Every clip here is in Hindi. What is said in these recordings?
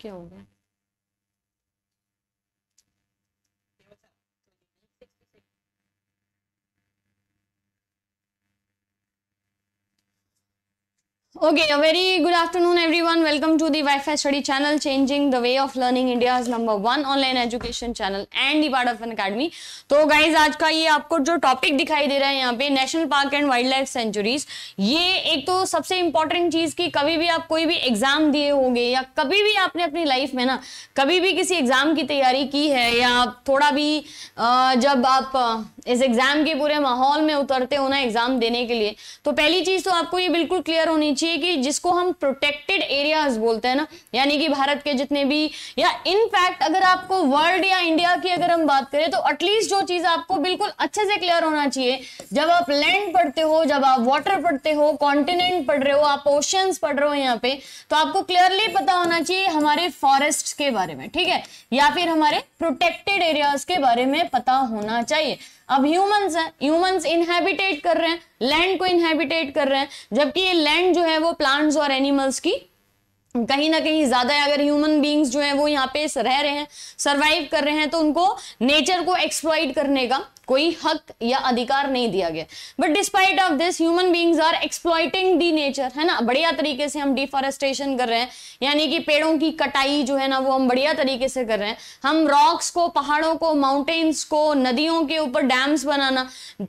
क्या होगा Okay, a very good afternoon everyone. Welcome to the Wi-Fi Study channel, changing the way of learning India's number one online education channel and the part of an academy. तो गाइज आज का ये आपको जो टॉपिक दिखाई दे रहा है यहाँ पे national park and wildlife sanctuaries ये एक तो सबसे इंपॉर्टेंट चीज कि कभी भी आप कोई भी एग्जाम दिए होंगे या कभी भी आपने अपनी लाइफ में ना कभी भी किसी एग्जाम की तैयारी की है या आप थोड़ा भी जब आप इस एग्जाम के पूरे माहौल में उतरते हो ना एग्जाम देने के लिए तो पहली चीज तो आपको ये बिल्कुल क्लियर होनी चाहिए चाहिए कि जिसको हम प्रोटेक्टेड एरियाज बोलते हैं ना यानी कि भारत के जितने भी या इनफैक्ट अगर आपको वर्ल्ड या इंडिया की अगर हम बात करें तो एटलीस्ट जो चीज आपको बिल्कुल अच्छे से क्लियर होना चाहिए जब आप लैंड पढ़ते हो जब आप वाटर पढ़ते हो कॉन्टिनेंट पढ़ रहे हो आप ओशन पढ़ रहे हो यहाँ पे तो आपको क्लियरली पता होना चाहिए हमारे फॉरेस्ट के बारे में ठीक है या फिर हमारे प्रोटेक्टेड एरियाज के बारे में पता होना चाहिए अब ह्यूमंस है ह्यूमंस इनहेबिटेट कर रहे हैं लैंड को इनहेबिटेट कर रहे हैं जबकि ये लैंड जो है वो प्लांट्स और एनिमल्स की कहीं ना कहीं ज़्यादा अगर ह्यूमन बींग्स जो हैं वो यहाँ पे रह रहे हैं सरवाइव कर रहे हैं तो उनको नेचर को एक्सप्लॉइट करने का कोई हक या अधिकार नहीं दिया गया but despite of this human beings are exploiting the nature है ना बढ़िया तरीके से हम डिफॉरेस्टेशन कर रहे हैं यानी कि पेड़ों की कटाई जो है ना वो हम बढ़िया तरीके से कर रहे हैं हम रॉक्स को पहाड़ों को माउंटेन्स को नदियों के ऊपर डैम्स बनाना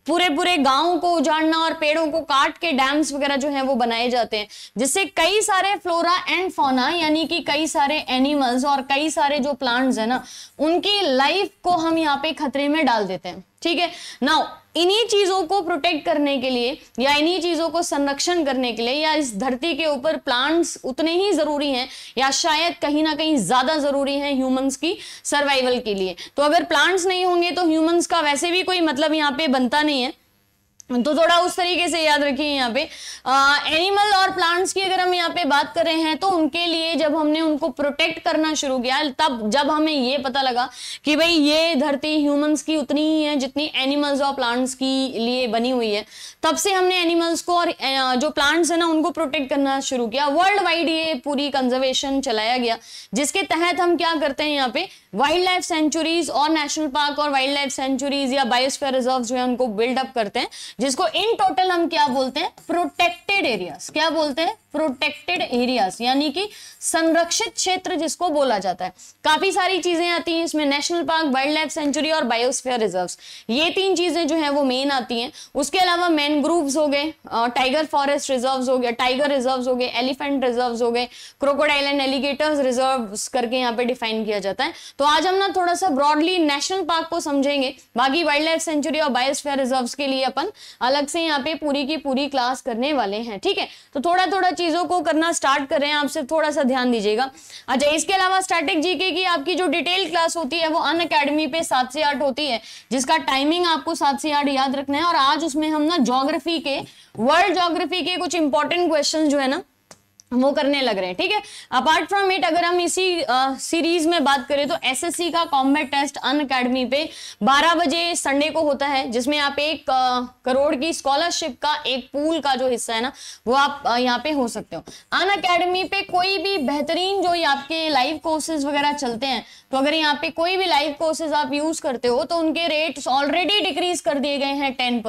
पूरे पूरे गाँव को उजाड़ना और पेड़ों को काट के डैम्स वगैरह जो है वो बनाए जाते हैं जिससे कई सारे फ्लोरा एंड फोना यानी कि कई सारे एनिमल्स और कई सारे जो प्लांट्स है ना उनकी लाइफ को हम यहाँ पे खतरे में डाल देते हैं ठीक है नाउ इन्हीं चीजों को प्रोटेक्ट करने के लिए या इन्हीं चीजों को संरक्षण करने के लिए या इस धरती के ऊपर प्लांट्स उतने ही जरूरी हैं या शायद कहीं ना कहीं ज्यादा जरूरी हैं ह्यूमंस की सर्वाइवल के लिए तो अगर प्लांट्स नहीं होंगे तो ह्यूमंस का वैसे भी कोई मतलब यहाँ पे बनता नहीं है तो थोड़ा उस तरीके से याद रखिए यहाँ पे एनिमल और प्लांट्स की अगर हम यहाँ पे बात कर रहे हैं तो उनके लिए जब हमने उनको प्रोटेक्ट करना शुरू किया तब जब हमें ये पता लगा कि भाई ये धरती ह्यूमंस की उतनी ही है जितनी एनिमल्स और प्लांट्स की लिए बनी हुई है तब से हमने एनिमल्स को और जो प्लांट्स है ना उनको प्रोटेक्ट करना शुरू किया वर्ल्ड वाइड ये पूरी कंजर्वेशन चलाया गया जिसके तहत हम क्या करते हैं यहाँ पे वाइल्ड लाइफ सेंचुरीज और नेशनल पार्क और वाइल्ड लाइफ सेंचुरीज या बायोस्फीयर रिजर्व जो है उनको बिल्डअप करते हैं जिसको इन टोटल हम क्या बोलते हैं प्रोटेक्टेड एरियाज क्या बोलते हैं प्रोटेक्टेड एरियाज यानी कि संरक्षित क्षेत्र जिसको बोला जाता है काफी सारी चीजें आती हैं इसमें national park wildlife sanctuary और बायोस्फीयर रिजर्व्स ये तीन चीजें जो है वो मेन आती हैं उसके अलावा मैनग्रूव्स हो गए टाइगर फॉरेस्ट रिजर्व हो गए टाइगर रिजर्व हो गए एलिफेंट रिजर्व हो गए क्रोकोडाइल एंड एलिगेटर्स रिजर्व करके यहाँ पे डिफाइन किया जाता है तो आज हम ना थोड़ा सा ब्रॉडली नेशनल पार्क को समझेंगे बाकी वाइल्ड लाइफ सेंचुरी और बायोस्फेयर रिजर्व के लिए अपन अलग से यहाँ पे पूरी की पूरी क्लास करने वाले हैं ठीक है तो थोड़ा थोड़ा चीज चीज़ों को करना स्टार्ट कर रहे हैं आपसे थोड़ा सा ध्यान दीजिएगा अच्छा इसके अलावा स्टैटिक जीके की आपकी जो डिटेल क्लास होती है वो अन अकेडमी पे सात से आठ होती है जिसका टाइमिंग आपको सात से आठ याद रखना है और आज उसमें हम ना जोग्राफी के वर्ल्ड जोग्राफी के कुछ इंपॉर्टेंट क्वेश्चन जो है ना वो करने लग रहे हैं ठीक है अपार्ट फ्रॉम इट अगर हम इसी सीरीज में बात करें तो एसएससी का कॉम्बैट टेस्ट अन अकेडमी पे 12 बजे संडे को होता है जिसमें आप एक आ, करोड़ की स्कॉलरशिप का एक पूल का जो हिस्सा है ना वो आप यहाँ पे हो सकते हो अन अकेडमी पे कोई भी बेहतरीन जो आपके लाइव कोर्सेज वगैरह चलते हैं तो अगर यहाँ पे कोई भी लाइव कोर्सेज आप यूज करते हो तो उनके रेट ऑलरेडी डिक्रीज कर दिए गए हैं टेन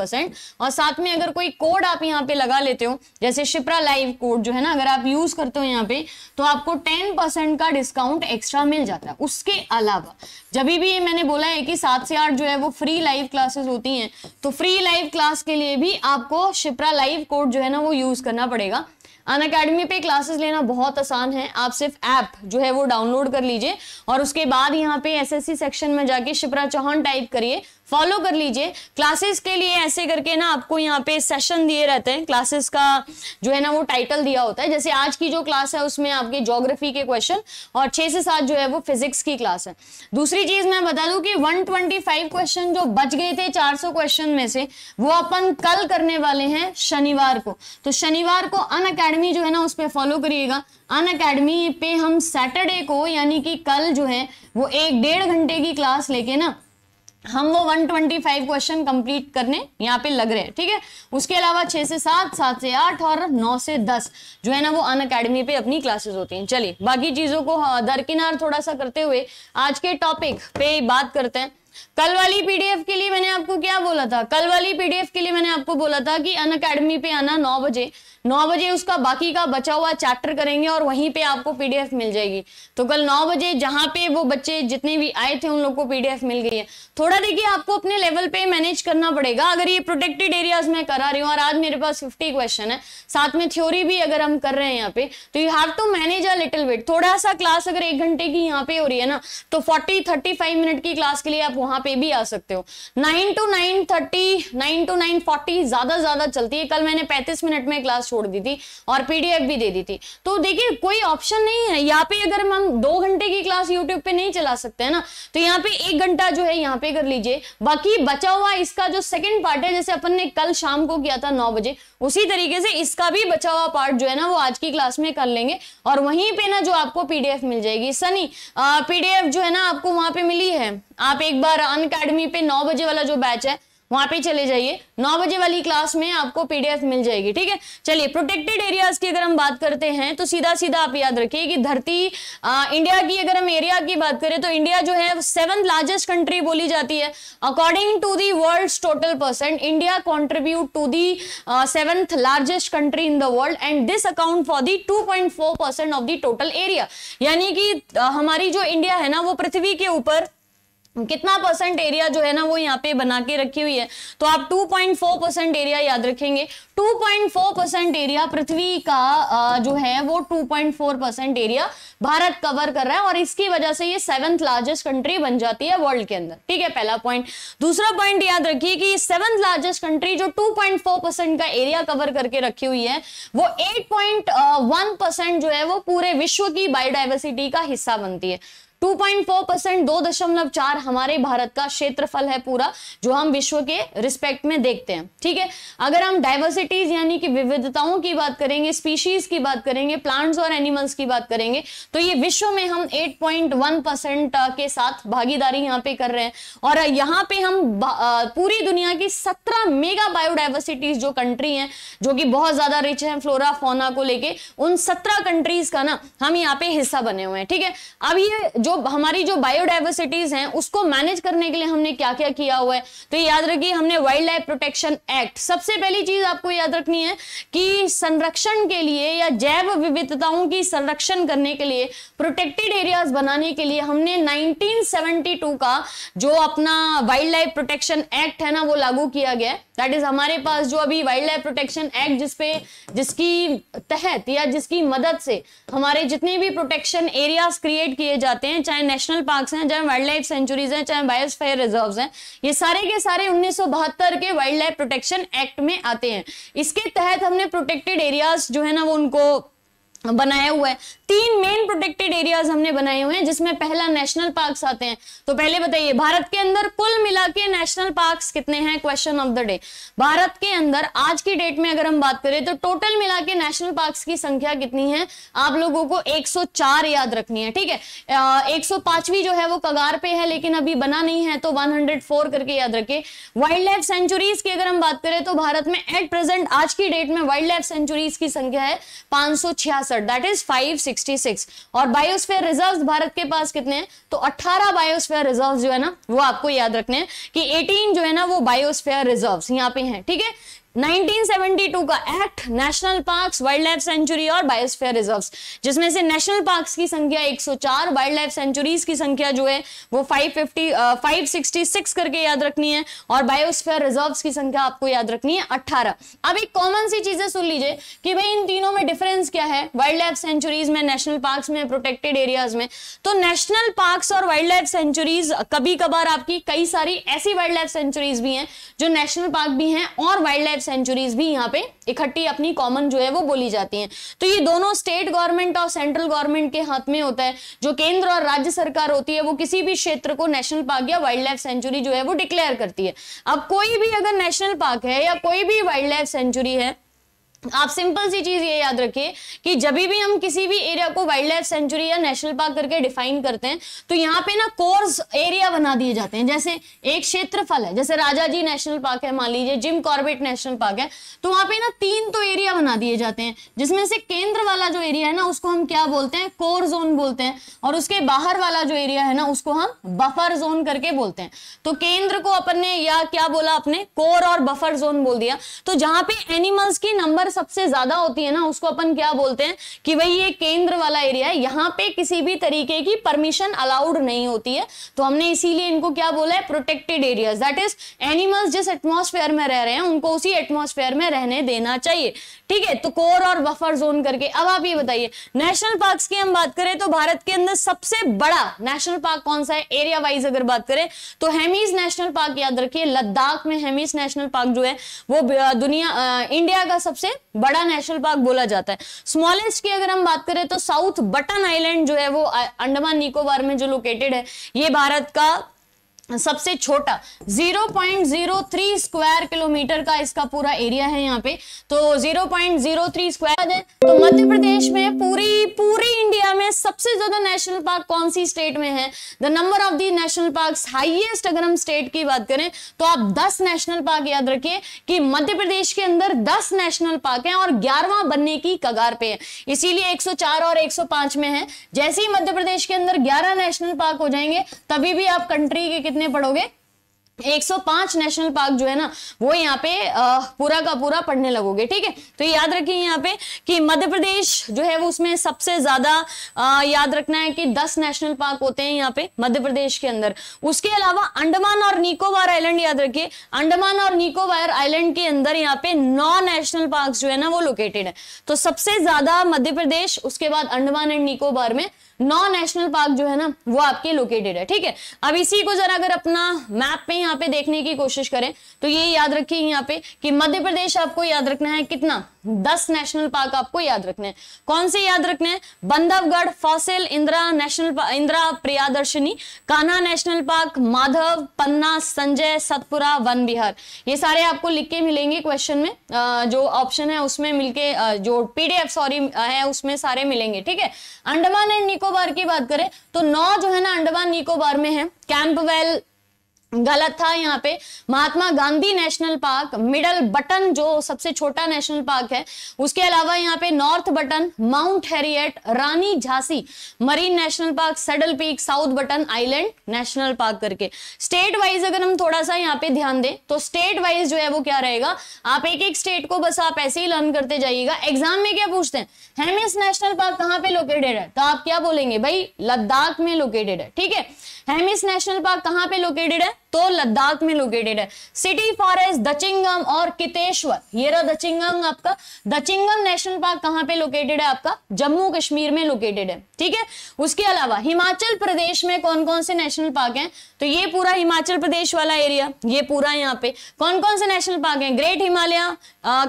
और साथ में अगर कोई कोड आप यहाँ पे लगा लेते हो जैसे शिप्रा लाइव कोड जो है ना अगर आप यूज करते हो यहाँ पे तो आपको टेन परसेंट का डिस्काउंट एक्स्ट्रा मिल जाता है उसके अलावा जब भी ये मैंने बोला है कि सात से आठ जो है वो फ्री लाइव क्लासेस होती हैं तो फ्री लाइव क्लास के लिए भी आपको शिप्रा लाइव कोड जो है ना वो यूज करना पड़ेगा अन अकेडमी पे क्लासेस लेना बहुत आसान है आप सिर्फ ऐप जो है वो डाउनलोड कर लीजिए और उसके बाद यहाँ पे एसएससी सेक्शन में जाके शिप्रा चौहान टाइप करिए फॉलो कर लीजिए क्लासेस के लिए ऐसे करके ना आपको यहाँ पे सेशन दिए रहते हैं क्लासेस का जो है ना वो टाइटल दिया होता है जैसे आज की जो क्लास है उसमें आपके ज्योग्राफी के क्वेश्चन और छह से सात जो है वो फिजिक्स की क्लास है दूसरी चीज़ मैं बता दूँ कि 125 क्वेश्चन जो बच गए थे 400 क्वेश्चन में से वो अपन कल करने वाले हैं शनिवार को तो शनिवार को अन अकेडमी जो है ना उस पर फॉलो करिएगा अन अकेडमी पे हम सैटरडे को यानी कि कल जो है वो एक डेढ़ घंटे की क्लास लेके ना हम वो 125 क्वेश्चन कंप्लीट करने यहाँ पे लग रहे हैं ठीक है उसके अलावा छः से सात सात से आठ और नौ से दस जो है ना वो अन अकेडमी पे अपनी क्लासेस होती हैं चलिए बाकी चीज़ों को हाँ, दरकिनार थोड़ा सा करते हुए आज के टॉपिक पे बात करते हैं कल वाली पीडीएफ के लिए मैंने आपको क्या बोला था कल वाली पीडीएफ के लिए मैंने आपको बोला था कि अन अकेडमी पे आना नौ बजे नौ बजे उसका बाकी का बचा हुआ चैप्टर करेंगे और वहीं पे आपको पीडीएफ मिल जाएगी तो कल नौ बजे जहां पे वो बच्चे जितने भी आए थे उन लोग को पीडीएफ मिल गई है थोड़ा देखिए आपको अपने लेवल पे मैनेज करना पड़ेगा अगर ये प्रोटेक्टेड एरियाज में करा रही हूँ और आज मेरे पास फिफ्टी क्वेश्चन है साथ में थ्योरी भी अगर हम कर रहे हैं यहाँ पे तो you have to manage a little bit थोड़ा सा क्लास अगर एक घंटे की यहाँ पे हो रही है ना तो फोर्टी थर्टी फाइव मिनट की क्लास के लिए आप वहां पे भी आ सकते हो nine to nine thirty nine to nine forty ज्यादा ज्यादा चलती है कल मैंने पैंतीस मिनट में क्लास छोड़ दी थी और पीडीएफ भी दे दी थी तो देखिए कोई ऑप्शन नहीं है यहाँ पे अगर हम दो घंटे की क्लास यूट्यूब पे नहीं चला सकते है ना तो यहाँ पे एक घंटा जो है यहाँ पे कर लीजिए बाकी बचा हुआ इसका जो सेकेंड पार्ट है जैसे अपन ने कल शाम को किया था नौ बजे उसी तरीके से इसका भी बचा हुआ पार्ट जो है ना वो आज की क्लास में कर लेंगे और वहीं पे ना जो आपको पीडीएफ मिल जाएगी सनी पीडीएफ जो है ना आपको वहां पे मिली है आप एक बार अन अकेडमी पे नौ बजे वाला जो बैच है वहां पे चले जाइए नौ बजे वाली क्लास में आपको पीडीएफ मिल जाएगी ठीक है चलिए प्रोटेक्टेड एरियाज की अगर हम बात करते हैं तो सीधा सीधा आप याद रखिए कि धरती इंडिया की अगर हम एरिया की बात करें तो इंडिया जो है सेवन लार्जेस्ट कंट्री बोली जाती है according to the world total percent India contribute to the seventh largest country in the world and this account for the two of the total area यानी कि हमारी जो इंडिया है ना वो पृथ्वी के ऊपर कितना परसेंट एरिया जो है ना वो यहाँ पे बना के रखी हुई है तो आप 2.4 परसेंट एरिया याद रखेंगे 2.4 परसेंट एरिया पृथ्वी का जो है वो 2.4 परसेंट एरिया भारत कवर कर रहा है और इसकी वजह से ये सेवंथ लार्जेस्ट कंट्री बन जाती है वर्ल्ड के अंदर ठीक है पहला पॉइंट दूसरा पॉइंट याद रखिए कि सेवंथ लार्जेस्ट कंट्री जो टू परसेंट का एरिया कवर करके रखी हुई है वो एट परसेंट जो है वो पूरे विश्व की बायोडाइवर्सिटी का हिस्सा बनती है 2.4 परसेंट दो दशमलव चार हमारे भारत का क्षेत्रफल है पूरा जो हम विश्व के रिस्पेक्ट में देखते हैं ठीक है अगर हम डाइवर्सिटीज यानी कि विविधताओं की बात करेंगे स्पीशीज की बात करेंगे प्लांट्स और एनिमल्स की बात करेंगे तो ये विश्व में हम 8.1 परसेंट के साथ भागीदारी यहाँ पे कर रहे हैं और यहाँ पे हम पूरी दुनिया की सत्रह मेगा बायोडाइवर्सिटीज जो कंट्री है जो कि बहुत ज्यादा रिच है फ्लोरा फोना को लेके उन सत्रह कंट्रीज का ना हम यहाँ पे हिस्सा बने हुए हैं ठीक है अब ये जो हमारी जो बायोडाइवर्सिटीज हैं उसको मैनेज करने के लिए हमने क्या क्या किया हुआ है तो याद रखिए हमने वाइल्ड लाइफ प्रोटेक्शन एक्ट सबसे पहली चीज आपको याद रखनी है कि संरक्षण के लिए या जैव विविधताओं की संरक्षण करने के लिए प्रोटेक्टेड एरियाज बनाने के लिए हमने 1972 का जो अपना वाइल्ड लाइफ प्रोटेक्शन एक्ट है ना वो लागू किया गया दैट इज हमारे पास जो अभी वाइल्ड लाइफ प्रोटेक्शन एक्ट जिसपे जिसकी तहत या जिसकी मदद से हमारे जितने भी प्रोटेक्शन एरियाज क्रिएट किए जाते हैं हैं चाहे नेशनल पार्क हैं चाहे वाइल्ड लाइफ सेंचुरीज हैं चाहे बायोस्फेयर रिजर्व हैं ये सारे के सारे उन्नीस के वाइल्ड लाइफ प्रोटेक्शन एक्ट में आते हैं इसके तहत हमने प्रोटेक्टेड एरियाज जो है ना वो उनको बनाया हुआ है तीन मेन प्रोटेक्टेड एरियाज हमने बनाए हुए हैं जिसमें पहला नेशनल पार्क्स आते हैं तो पहले बताइए भारत के अंदर कुल मिला के नेशनल पार्क्स कितने हैं question of the day Bharat के अंदर आज की डेट में अगर हम बात करें तो टोटल मिला के नेशनल पार्क्स की संख्या कितनी है आप लोगों को 104 याद रखनी है ठीक है एक जो है वो कगार पे है लेकिन अभी बना नहीं है तो वन करके याद रखे वाइल्ड लाइफ सेंचुरीज की अगर हम बात करें तो भारत में एट प्रेजेंट आज की डेट में वाइल्ड लाइफ सेंचुरीज की संख्या है पांच सौ छियासठ दैट इज फाइव 66 और बायोस्फेयर रिजर्व्स भारत के पास कितने हैं तो 18 बायोस्फेयर रिजर्व्स जो है ना वो आपको याद रखने हैं कि 18 जो है ना वो बायोस्फेयर रिजर्व्स यहाँ पे हैं ठीक है 1972 का act national parks wildlife sanctuary और बायोस्फीयर रिजर्व्स जिसमें से नेशनल पार्क्स की संख्या 104 वाइल्ड लाइफ सेंचुरीज की संख्या जो है वो 550 uh, 566 करके याद रखनी है और बायोस्फीयर रिजर्व्स की संख्या आपको याद रखनी है 18 अब एक कॉमन सी चीजें सुन लीजिए कि भाई इन तीनों में डिफरेंस क्या है वाइल्ड लाइफ सेंचुरीज में नेशनल पार्क में प्रोटेक्टेड एरियाज में तो नेशनल पार्क और वाइल्ड लाइफ सेंचुरीज कभी कभार आपकी कई सारी ऐसी वाइल्ड लाइफ सेंचुरीज भी हैं जो नेशनल पार्क भी हैं और वाइल्ड लाइफ सेंचुरीज भी यहाँ पे इकट्ठी अपनी कॉमन जो है वो बोली जाती हैं तो ये दोनों स्टेट गवर्नमेंट और सेंट्रल गवर्नमेंट के हाथ में होता है जो केंद्र और राज्य सरकार होती है वो किसी भी क्षेत्र को नेशनल पार्क या वाइल्ड लाइफ सेंचुरी जो है वो डिक्लेयर करती है अब कोई भी अगर नेशनल पार्क है या कोई भी वाइल्ड लाइफ सेंचुरी है आप सिंपल सी चीज़ ये याद रखिए कि जब भी हम किसी भी एरिया को वाइल्ड लाइफ सेंचुरी या नेशनल पार्क करके डिफाइन करते हैं तो यहाँ पे ना कोर्स एरिया बना दिए जाते हैं जैसे एक क्षेत्रफल है जैसे राजा जी नेशनल पार्क है मान लीजिए जिम कॉर्बेट नेशनल पार्क है तो वहां पे ना तीन तो एरिया बना दिए जाते हैं जिसमें से केंद्र वाला जो एरिया है ना उसको हम क्या बोलते हैं कोर जोन बोलते हैं और उसके बाहर वाला जो एरिया है ना उसको हम बफर जोन करके बोलते हैं तो केंद्र को अपन ने या क्या बोला अपने कोर और बफर जोन बोल दिया तो जहाँ पे एनिमल्स की नंबर सबसे ज्यादा होती है ना उसको अपन क्या बोलते हैं कि भाई ये केंद्र वाला एरिया है यहाँ पे किसी भी तरीके की परमिशन अलाउड नहीं होती है तो हमने इसीलिए इनको क्या बोला है protected areas that is animals जिस एटमोसफेयर में रह रहे हैं उनको उसी एटमोसफेयर में रहने देना चाहिए ठीक है तो कोर और बफर जोन करके अब आप ये बताइए नेशनल पार्क की हम बात करें तो भारत के अंदर सबसे बड़ा नेशनल पार्क कौन सा है एरिया वाइज अगर बात करें तो हेमीज नेशनल पार्क याद रखिए लद्दाख में हेमीज नेशनल पार्क जो है वो दुनिया इंडिया का सबसे बड़ा नेशनल पार्क बोला जाता है स्मॉलेस्ट की अगर हम बात करें तो साउथ बटन आइलैंड जो है वो अंडमान निकोबार में जो लोकेटेड है ये भारत का सबसे छोटा 0.03 स्क्वायर किलोमीटर का इसका पूरा एरिया है यहाँ पे तो 0.03 स्क्वायर है तो मध्य प्रदेश में पूरी पूरी इंडिया में सबसे ज्यादा नेशनल पार्क कौन सी स्टेट में है the number of the national park highest अगर हम स्टेट की बात करें तो आप 10 नेशनल पार्क याद रखिए कि मध्य प्रदेश के अंदर दस नेशनल पार्क है और ग्यारहवा बनने की कगार पे है इसीलिए एक और एक में है जैसे ही मध्य प्रदेश के अंदर ग्यारह नेशनल पार्क हो जाएंगे तभी भी आप कंट्री के कितने पढ़ोगे 105 नेशनल पार्क जो है ना वो यहाँ पे पूरा का पूरा पढ़ने लगोगे ठीक है तो याद रखिए यहाँ पे कि मध्य प्रदेश जो है वो उसमें सबसे ज्यादा याद रखना है कि 10 नेशनल पार्क होते हैं यहाँ पे मध्य प्रदेश के अंदर उसके अलावा अंडमान और निकोबार आइलैंड याद रखिए अंडमान और निकोबार आइलैंड के अंदर यहाँ पे नौ नेशनल पार्क जो है ना वो लोकेटेड है तो सबसे ज्यादा मध्य प्रदेश उसके बाद अंडमान एंड निकोबार में नौ नेशनल पार्क जो है ना वो आपके लोकेटेड है ठीक है अब इसी को जरा अगर अपना मैप में यहाँ पे देखने की कोशिश करें तो ये याद रखिए यहाँ पे कि मध्य प्रदेश आपको याद रखना है कितना दस नेशनल पार्क आपको याद रखने हैं कौन से याद रखने हैं Bandhavgarh fossil Indira national Indira Priyadarshini Kanha national park Madhav Panna Sanjay Satpura Van Vihar ये सारे आपको लिख के मिलेंगे क्वेश्चन में जो ऑप्शन है उसमें मिलके जो पीडीएफ सॉरी है उसमें सारे मिलेंगे ठीक है अंडमान एंड निकोबार की बात करें तो नौ जो है ना अंडमान निकोबार में है कैंपवेल गलत था यहाँ पे Mahatma Gandhi national park middle button जो सबसे छोटा नेशनल पार्क है उसके अलावा यहाँ पे north button mount Harriet Rani Jhansi marine national park saddle peak south button island national park करके स्टेट वाइज अगर हम थोड़ा सा यहाँ पे ध्यान दें तो स्टेट वाइज जो है वो क्या रहेगा आप एक एक स्टेट को बस आप ऐसे ही लर्न करते जाइएगा एग्जाम में क्या पूछते हैं हेमिस नेशनल पार्क कहाँ पे लोकेटेड है तो आप क्या बोलेंगे भाई लद्दाख में लोकेटेड है ठीक है हेमिस नेशनल पार्क कहाँ पे लोकेटेड है तो लद्दाख में लोकेटेड है सिटी फॉरेस्ट दचिंगम और कितेश्वर ये रहा दचिंगम आपका दचिंगम नेशनल पार्क कहां पे लोकेटेड है आपका जम्मू कश्मीर में लोकेटेड है ठीक है उसके अलावा हिमाचल प्रदेश में कौन कौन से नेशनल पार्क हैं तो ये पूरा हिमाचल प्रदेश वाला एरिया ये पूरा यहाँ पे कौन कौन से नेशनल पार्क है ग्रेट हिमालय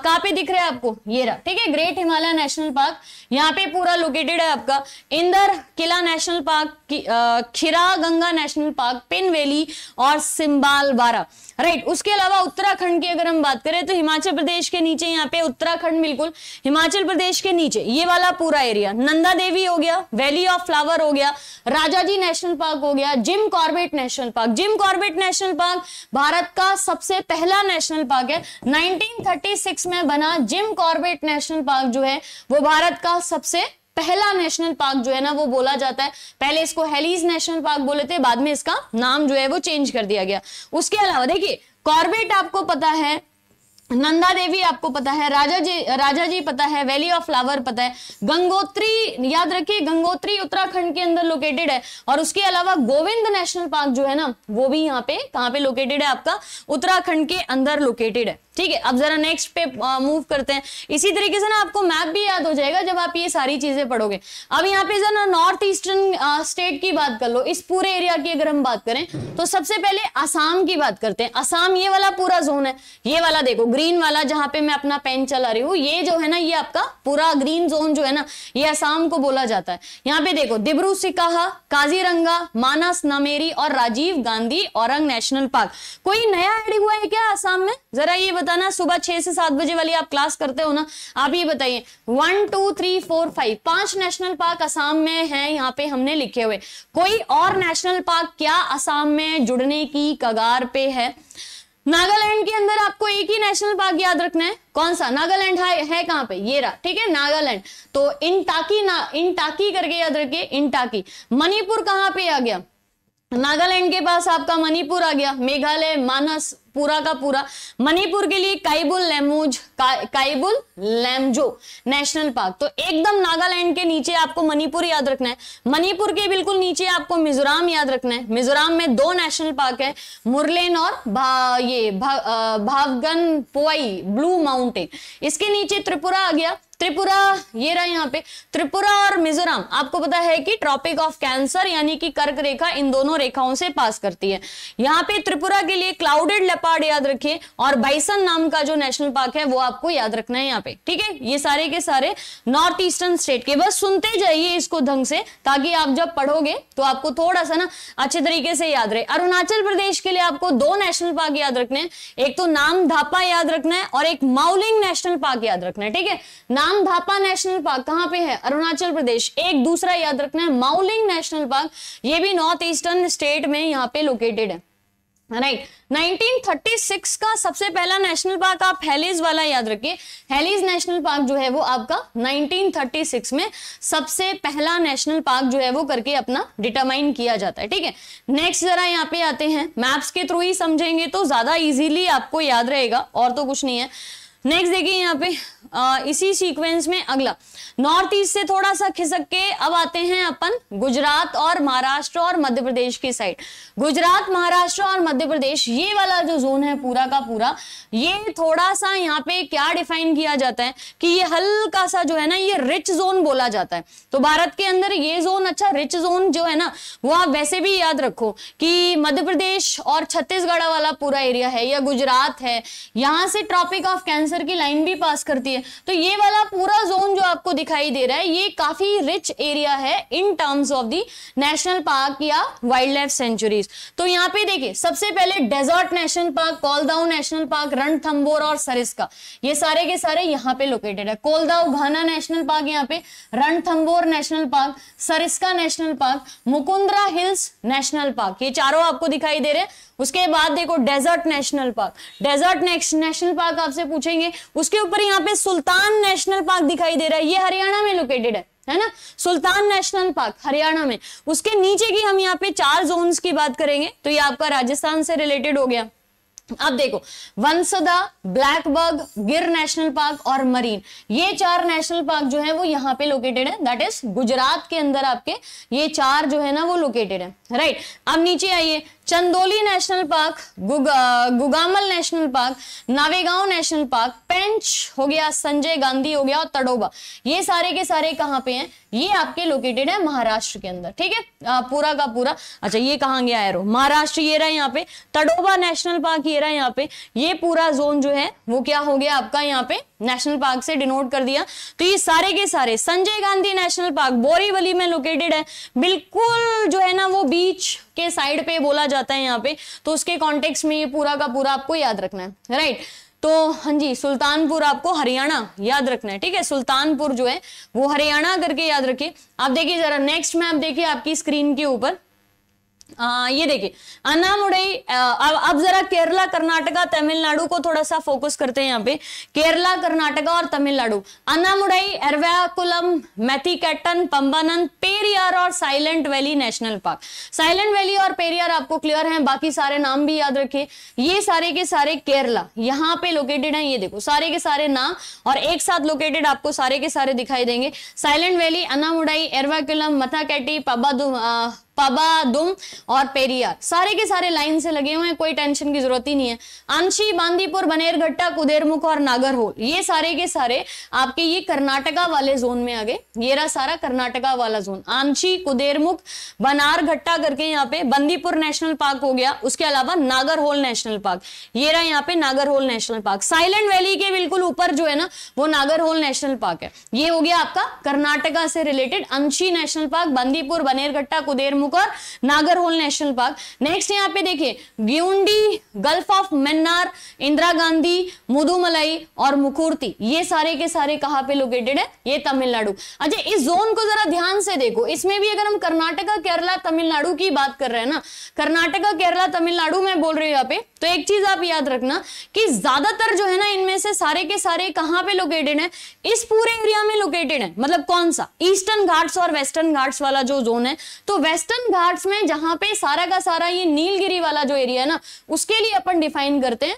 कहाँ पे दिख रहे हैं आपको ये रहा ठीक है ग्रेट हिमालय नेशनल पार्क यहाँ पे पूरा लोकेटेड है आपका इंदर किला national park Khirganga national park Pin valley और सिंबाल बारा राइट उसके अलावा उत्तराखंड की अगर हम बात करें तो हिमाचल प्रदेश के नीचे यहाँ पे उत्तराखंड बिल्कुल हिमाचल प्रदेश के नीचे ये वाला पूरा एरिया नंदा देवी हो गया वैली ऑफ फ्लावर हो गया राजाजी नेशनल पार्क हो गया Jim Corbett national park Jim Corbett national park Bharat का सबसे पहला नेशनल पार्क है नाइनटीन में बना जिम कॉर्बेट नेशनल पार्क जो है वो भारत का सबसे पहला नेशनल पार्क जो है ना वो बोला जाता है पहले इसको हेलीज नेशनल पार्क बोले थे बाद में इसका नाम जो है वो चेंज कर दिया गया उसके अलावा देखिए कॉर्बेट आपको पता है नंदा देवी आपको पता है राजा जी राजा जी पता है वैली ऑफ फ्लावर पता है गंगोत्री याद रखिए गंगोत्री उत्तराखंड के अंदर लोकेटेड है और उसके अलावा गोविंद नेशनल पार्क जो है ना वो भी यहाँ पे कहाँ पे लोकेटेड है आपका उत्तराखंड के अंदर लोकेटेड है ठीक है अब जरा नेक्स्ट पे मूव करते हैं इसी तरीके से ना आपको मैप भी याद हो जाएगा जब आप ये सारी चीजें पढ़ोगे अब यहाँ पे जरा नॉर्थ ईस्टर्न स्टेट की बात कर लो इस पूरे एरिया की अगर हम बात करें तो सबसे पहले आसाम की बात करते हैं आसाम ये वाला पूरा जोन है ये वाला देखो ग्रीन वाला जहां पे मैं अपना पेन चला रही हूँ ये जो है ना ये आपका पूरा ग्रीन जोन जो है ना ये असम को बोला जाता है यहाँ पे देखो दिब्रू सिकाहा काजीरंगा मानस नामेरी और राजीव गांधी औरंग नेशनल पार्क कोई नया एड हुआ है क्या आसाम में जरा ये बताना सुबह छह से सात बजे वाली आप क्लास करते हो ना आप ये बताइए one two three four five पांच नेशनल पार्क आसाम में है यहाँ पे हमने लिखे हुए कोई और नेशनल पार्क क्या आसाम में जुड़ने की कगार पे है नागालैंड के अंदर आपको एक ही नेशनल पार्क याद रखना है कौन सा नागालैंड है, है कहाँ पे ये रहा ठीक है नागालैंड तो इंटाकी ना इंटाकी करके याद रखिए इंटाकी मणिपुर कहाँ पे आ गया नागालैंड के पास आपका मणिपुर आ गया मेघालय मानस पूरा का पूरा मणिपुर के लिए काइबुल लेमूज का, काइबुल लेमजो नेशनल पार्क तो एकदम नागालैंड के नीचे आपको मणिपुर याद रखना है मणिपुर के बिल्कुल नीचे आपको मिजोराम याद रखना है मिजोराम में दो नेशनल पार्क है मुरलेन और भा, ये भा, भागन पोई ब्लू माउंटेन इसके नीचे त्रिपुरा आ गया त्रिपुरा ये रहा यहाँ पे त्रिपुरा और मिजोरम आपको पता है कि ट्रॉपिक ऑफ कैंसर यानी कि कर्क रेखा इन दोनों रेखाओं से पास करती है यहाँ पे त्रिपुरा के लिए क्लाउडेड लेपार्ड याद रखिए और बाइसन नाम का जो नेशनल पार्क है वो आपको याद रखना है यहाँ पे ठीक है ये सारे के सारे नॉर्थ ईस्टर्न स्टेट के बस सुनते जाइए इसको ढंग से ताकि आप जब पढ़ोगे तो आपको थोड़ा सा ना अच्छे तरीके से याद रहे अरुणाचल प्रदेश के लिए आपको दो नेशनल पार्क याद रखने हैं एक तो नाम धापा याद रखना है और एक माउलिंग नेशनल पार्क याद रखना है ठीक है नाम चांगधापा नेशनल पार्क कहां पे है अरुणाचल प्रदेश एक दूसरा याद रखना है माउलिंग नेशनल पार्क ये भी नॉर्थ ईस्टर्न स्टेट में यहाँ पे लोकेटेड है राइट right. 1936 का सबसे पहला नेशनल पार्क आप हेलीज वाला याद रखिए हेलीज नेशनल पार्क जो है वो आपका 1936 में सबसे पहला नेशनल पार्क जो है वो करके अपना डिटरमाइन किया जाता है ठीक है नेक्स्ट जरा यहाँ पे आते हैं मैप्स के थ्रू ही समझेंगे तो ज्यादा इजीली आपको याद रहेगा और तो कुछ नहीं है नेक्स्ट देखिए यहाँ पे आ, इसी सीक्वेंस में अगला नॉर्थ ईस्ट से थोड़ा सा खिसक के अब आते हैं अपन गुजरात और महाराष्ट्र और मध्य प्रदेश की साइड गुजरात महाराष्ट्र और मध्य प्रदेश ये वाला जो जोन है पूरा का पूरा ये थोड़ा सा यहाँ पे क्या डिफाइन किया जाता है कि ये हल्का सा जो है ना ये रिच जोन बोला जाता है तो भारत के अंदर ये जोन अच्छा रिच जोन जो है ना वो आप वैसे भी याद रखो कि मध्य प्रदेश और छत्तीसगढ़ वाला पूरा एरिया है या गुजरात है यहाँ से ट्रॉपिक ऑफ कैंसर की लाइन भी पास करती है है तो ये वाला पूरा जोन जो आपको दिखाई दे रहा है ये काफी रिच एरिया है in terms of the national park या वाइल्ड लाइफ सेंचुरीज तो यहाँ पे देखिए सबसे पहले desert national park Keoladeo national park Ranthambore और सरिस्का ये सारे के सारे यहाँ पे लोकेटेड है कोलदाऊ घाना नेशनल पार्क यहाँ पे Ranthambore national park Sariska national park Mukundra hills national park ये चारों आपको दिखाई दे रहे हैं उसके बाद देखो desert national park desert national park आपसे पूछेंगे उसके ऊपर यहाँ पे सुल्तान नेशनल पार्क दिखाई दे रहा है ये हरियाणा में लोकेटेड है है ना सुल्तान नेशनल पार्क हरियाणा में उसके नीचे की हम यहाँ पे चार जोन की बात करेंगे तो ये आपका राजस्थान से रिलेटेड हो गया अब देखो वंसदा ब्लैकबर्ग गिर नेशनल पार्क और मरीन ये चार नेशनल पार्क जो है वो यहाँ पे लोकेटेड है दैट इज गुजरात के अंदर आपके ये चार जो है ना वो लोकेटेड है राइट right. अब नीचे आइए चंदोली नेशनल पार्क गुग, Gugamal national park Navegaon national park Pench हो गया संजय गांधी हो गया और तड़ोबा ये सारे के सारे कहाँ पे हैं ये आपके लोकेटेड है महाराष्ट्र के अंदर ठीक है पूरा का पूरा अच्छा ये कहाँ गया एरो महाराष्ट्र ये रहा यहाँ पे तड़ोबा नेशनल पार्क ये रहा यहाँ पे ये पूरा जोन जो है वो क्या हो गया आपका यहाँ पे नेशनल पार्क से डिनोट कर दिया तो ये सारे के सारे संजय गांधी नेशनल पार्क बोरीवली में लोकेटेड है बिल्कुल जो है ना वो बीच के साइड पे बोला जाता है यहाँ पे तो उसके कॉन्टेक्स में ये पूरा का पूरा आपको याद रखना है राइट तो हाँ जी सुल्तानपुर आपको हरियाणा याद रखना है ठीक है सुल्तानपुर जो है वो हरियाणा करके याद रखिए आप देखिए जरा नेक्स्ट मैप देखिए आपकी स्क्रीन के ऊपर आ, ये देखिए अनामुडई अब जरा केरला कर्नाटका तमिलनाडु को थोड़ा सा फोकस करते हैं यहाँ पे केरला कर्नाटका और तमिलनाडु अनामुडई एरवाकुलम मैथिकेटन पंबानन पेरियार और silent valley national park silent valley और पेरियार आपको क्लियर है बाकी सारे नाम भी याद रखिए ये सारे के सारे केरला यहाँ पे लोकेटेड है ये देखो सारे के सारे नाम और एक साथ लोकेटेड आपको सारे के सारे दिखाई देंगे साइलेंट वैली अनामुडई एरवाकुलम मथाकैटी पबादू दुम और पेरियार सारे के सारे लाइन से लगे हुए हैं कोई टेंशन की जरूरत ही नहीं है अंशी बांदीपुर बनेरघट्टा कुदेरमुख और नागरहोल ये सारे के सारे आपके ये कर्नाटका वाले जोन में आ गए ये रहा सारा कर्नाटका वाला जोन आंशी कुदेरमुख बनारघट्टा करके यहाँ पे बंदीपुर नेशनल पार्क हो गया उसके अलावा नागरहोल नेशनल पार्क ये रहा यहाँ पे Nagarhole national park silent valley के बिल्कुल ऊपर जो है ना वो नागरहोल नेशनल पार्क है ये हो गया आपका कर्नाटका से related Anshi national park Bandipur Bannerghatta Kudremukh बुक और नागरहोल नेशनल पार्क नेक्स्ट यहाँ पे देखिए ग्यूंडी गल्फ ऑफ मन्नार इंदिरा गांधी मुदुमलाई और मुकुर्ती ये सारे के सारे कहाँ पे लोकेटेड है ये तमिलनाडु अच्छा इस जोन को जरा ध्यान से देखो इसमें भी अगर हम कर्नाटका केरला तमिलनाडु की बात कर रहे हैं ना कर्नाटका केरला तमिलनाडु में बोल रहे हो यहाँ पे तो एक चीज आप याद रखना कि ज्यादातर जो है ना इनमें से सारे के सारे कहाँ पे लोकेटेड है इस पूरे एरिया में लोकेटेड है मतलब कौन सा ईस्टर्न घाट्स और वेस्टर्न घाट्स वाला जो जोन है तो वेस्टर्न वेस्टर्न घाट्स में जहां पे सारा का सारा ये नीलगिरी वाला जो एरिया है ना उसके लिए अपन डिफाइन करते हैं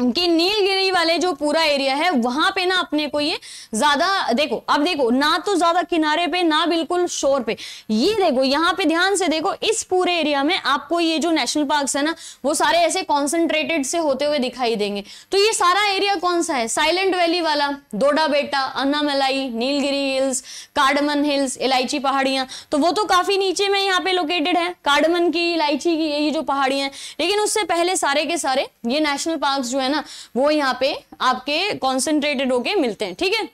कि नीलगिरी वाले जो पूरा एरिया है वहां पे ना अपने को ये ज्यादा देखो अब देखो ना तो ज्यादा किनारे पे ना बिल्कुल शोर पे ये देखो यहाँ पे ध्यान से देखो इस पूरे एरिया में आपको ये जो नेशनल पार्क है ना वो सारे ऐसे कॉन्सेंट्रेटेड से होते हुए दिखाई देंगे तो ये सारा एरिया कौन सा है साइलेंट वैली वाला Doddabetta Anamalai Nilgiri hills cardamom hills इलायची पहाड़ियां तो वो तो काफी नीचे में यहाँ पे लोकेटेड है कार्डमन की इलायची की ये जो पहाड़ियां हैं लेकिन उससे पहले सारे के सारे ये नेशनल पार्क जो है ना वो यहाँ पे आपके कॉन्सेंट्रेटेड होके मिलते हैं ठीक है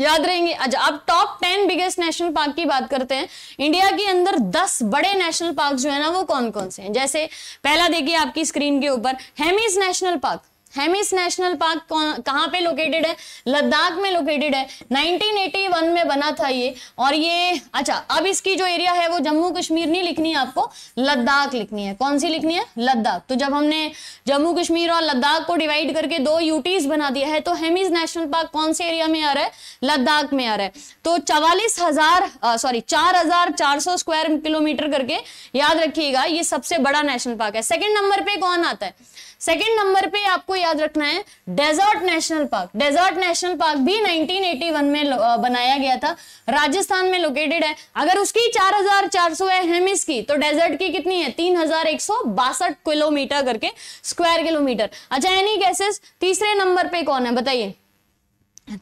याद रहेंगे अच्छा अब top ten biggest national park की बात करते हैं इंडिया के अंदर दस बड़े नेशनल पार्क जो है ना वो कौन कौन से हैं जैसे पहला देखिए आपकी स्क्रीन के ऊपर Hemis national park Hemis national park कहाँ पे लोकेटेड है लद्दाख में लोकेटेड है 1981 में बना था ये और ये अच्छा अब इसकी जो एरिया है वो जम्मू कश्मीर नहीं लिखनी है आपको लद्दाख लिखनी है कौन सी लिखनी है लद्दाख तो जब हमने जम्मू कश्मीर और लद्दाख को डिवाइड करके दो यूटीज बना दिया है तो हेमिस नेशनल पार्क कौन से एरिया में आ रहा है लद्दाख में आ रहा है तो चवालीस हजार सॉरी चार स्क्वायर किलोमीटर करके याद रखिएगा ये सबसे बड़ा नेशनल पार्क है सेकेंड नंबर पे कौन आता है सेकेंड नंबर पे आपको याद रखना है desert national park desert national park भी 1981 में बनाया गया था राजस्थान में लोकेटेड है अगर उसकी 4400 है हेमिस की तो डेजर्ट की कितनी है तीन किलोमीटर करके स्क्वायर किलोमीटर अच्छा एनी गैसेस तीसरे नंबर पे कौन है बताइए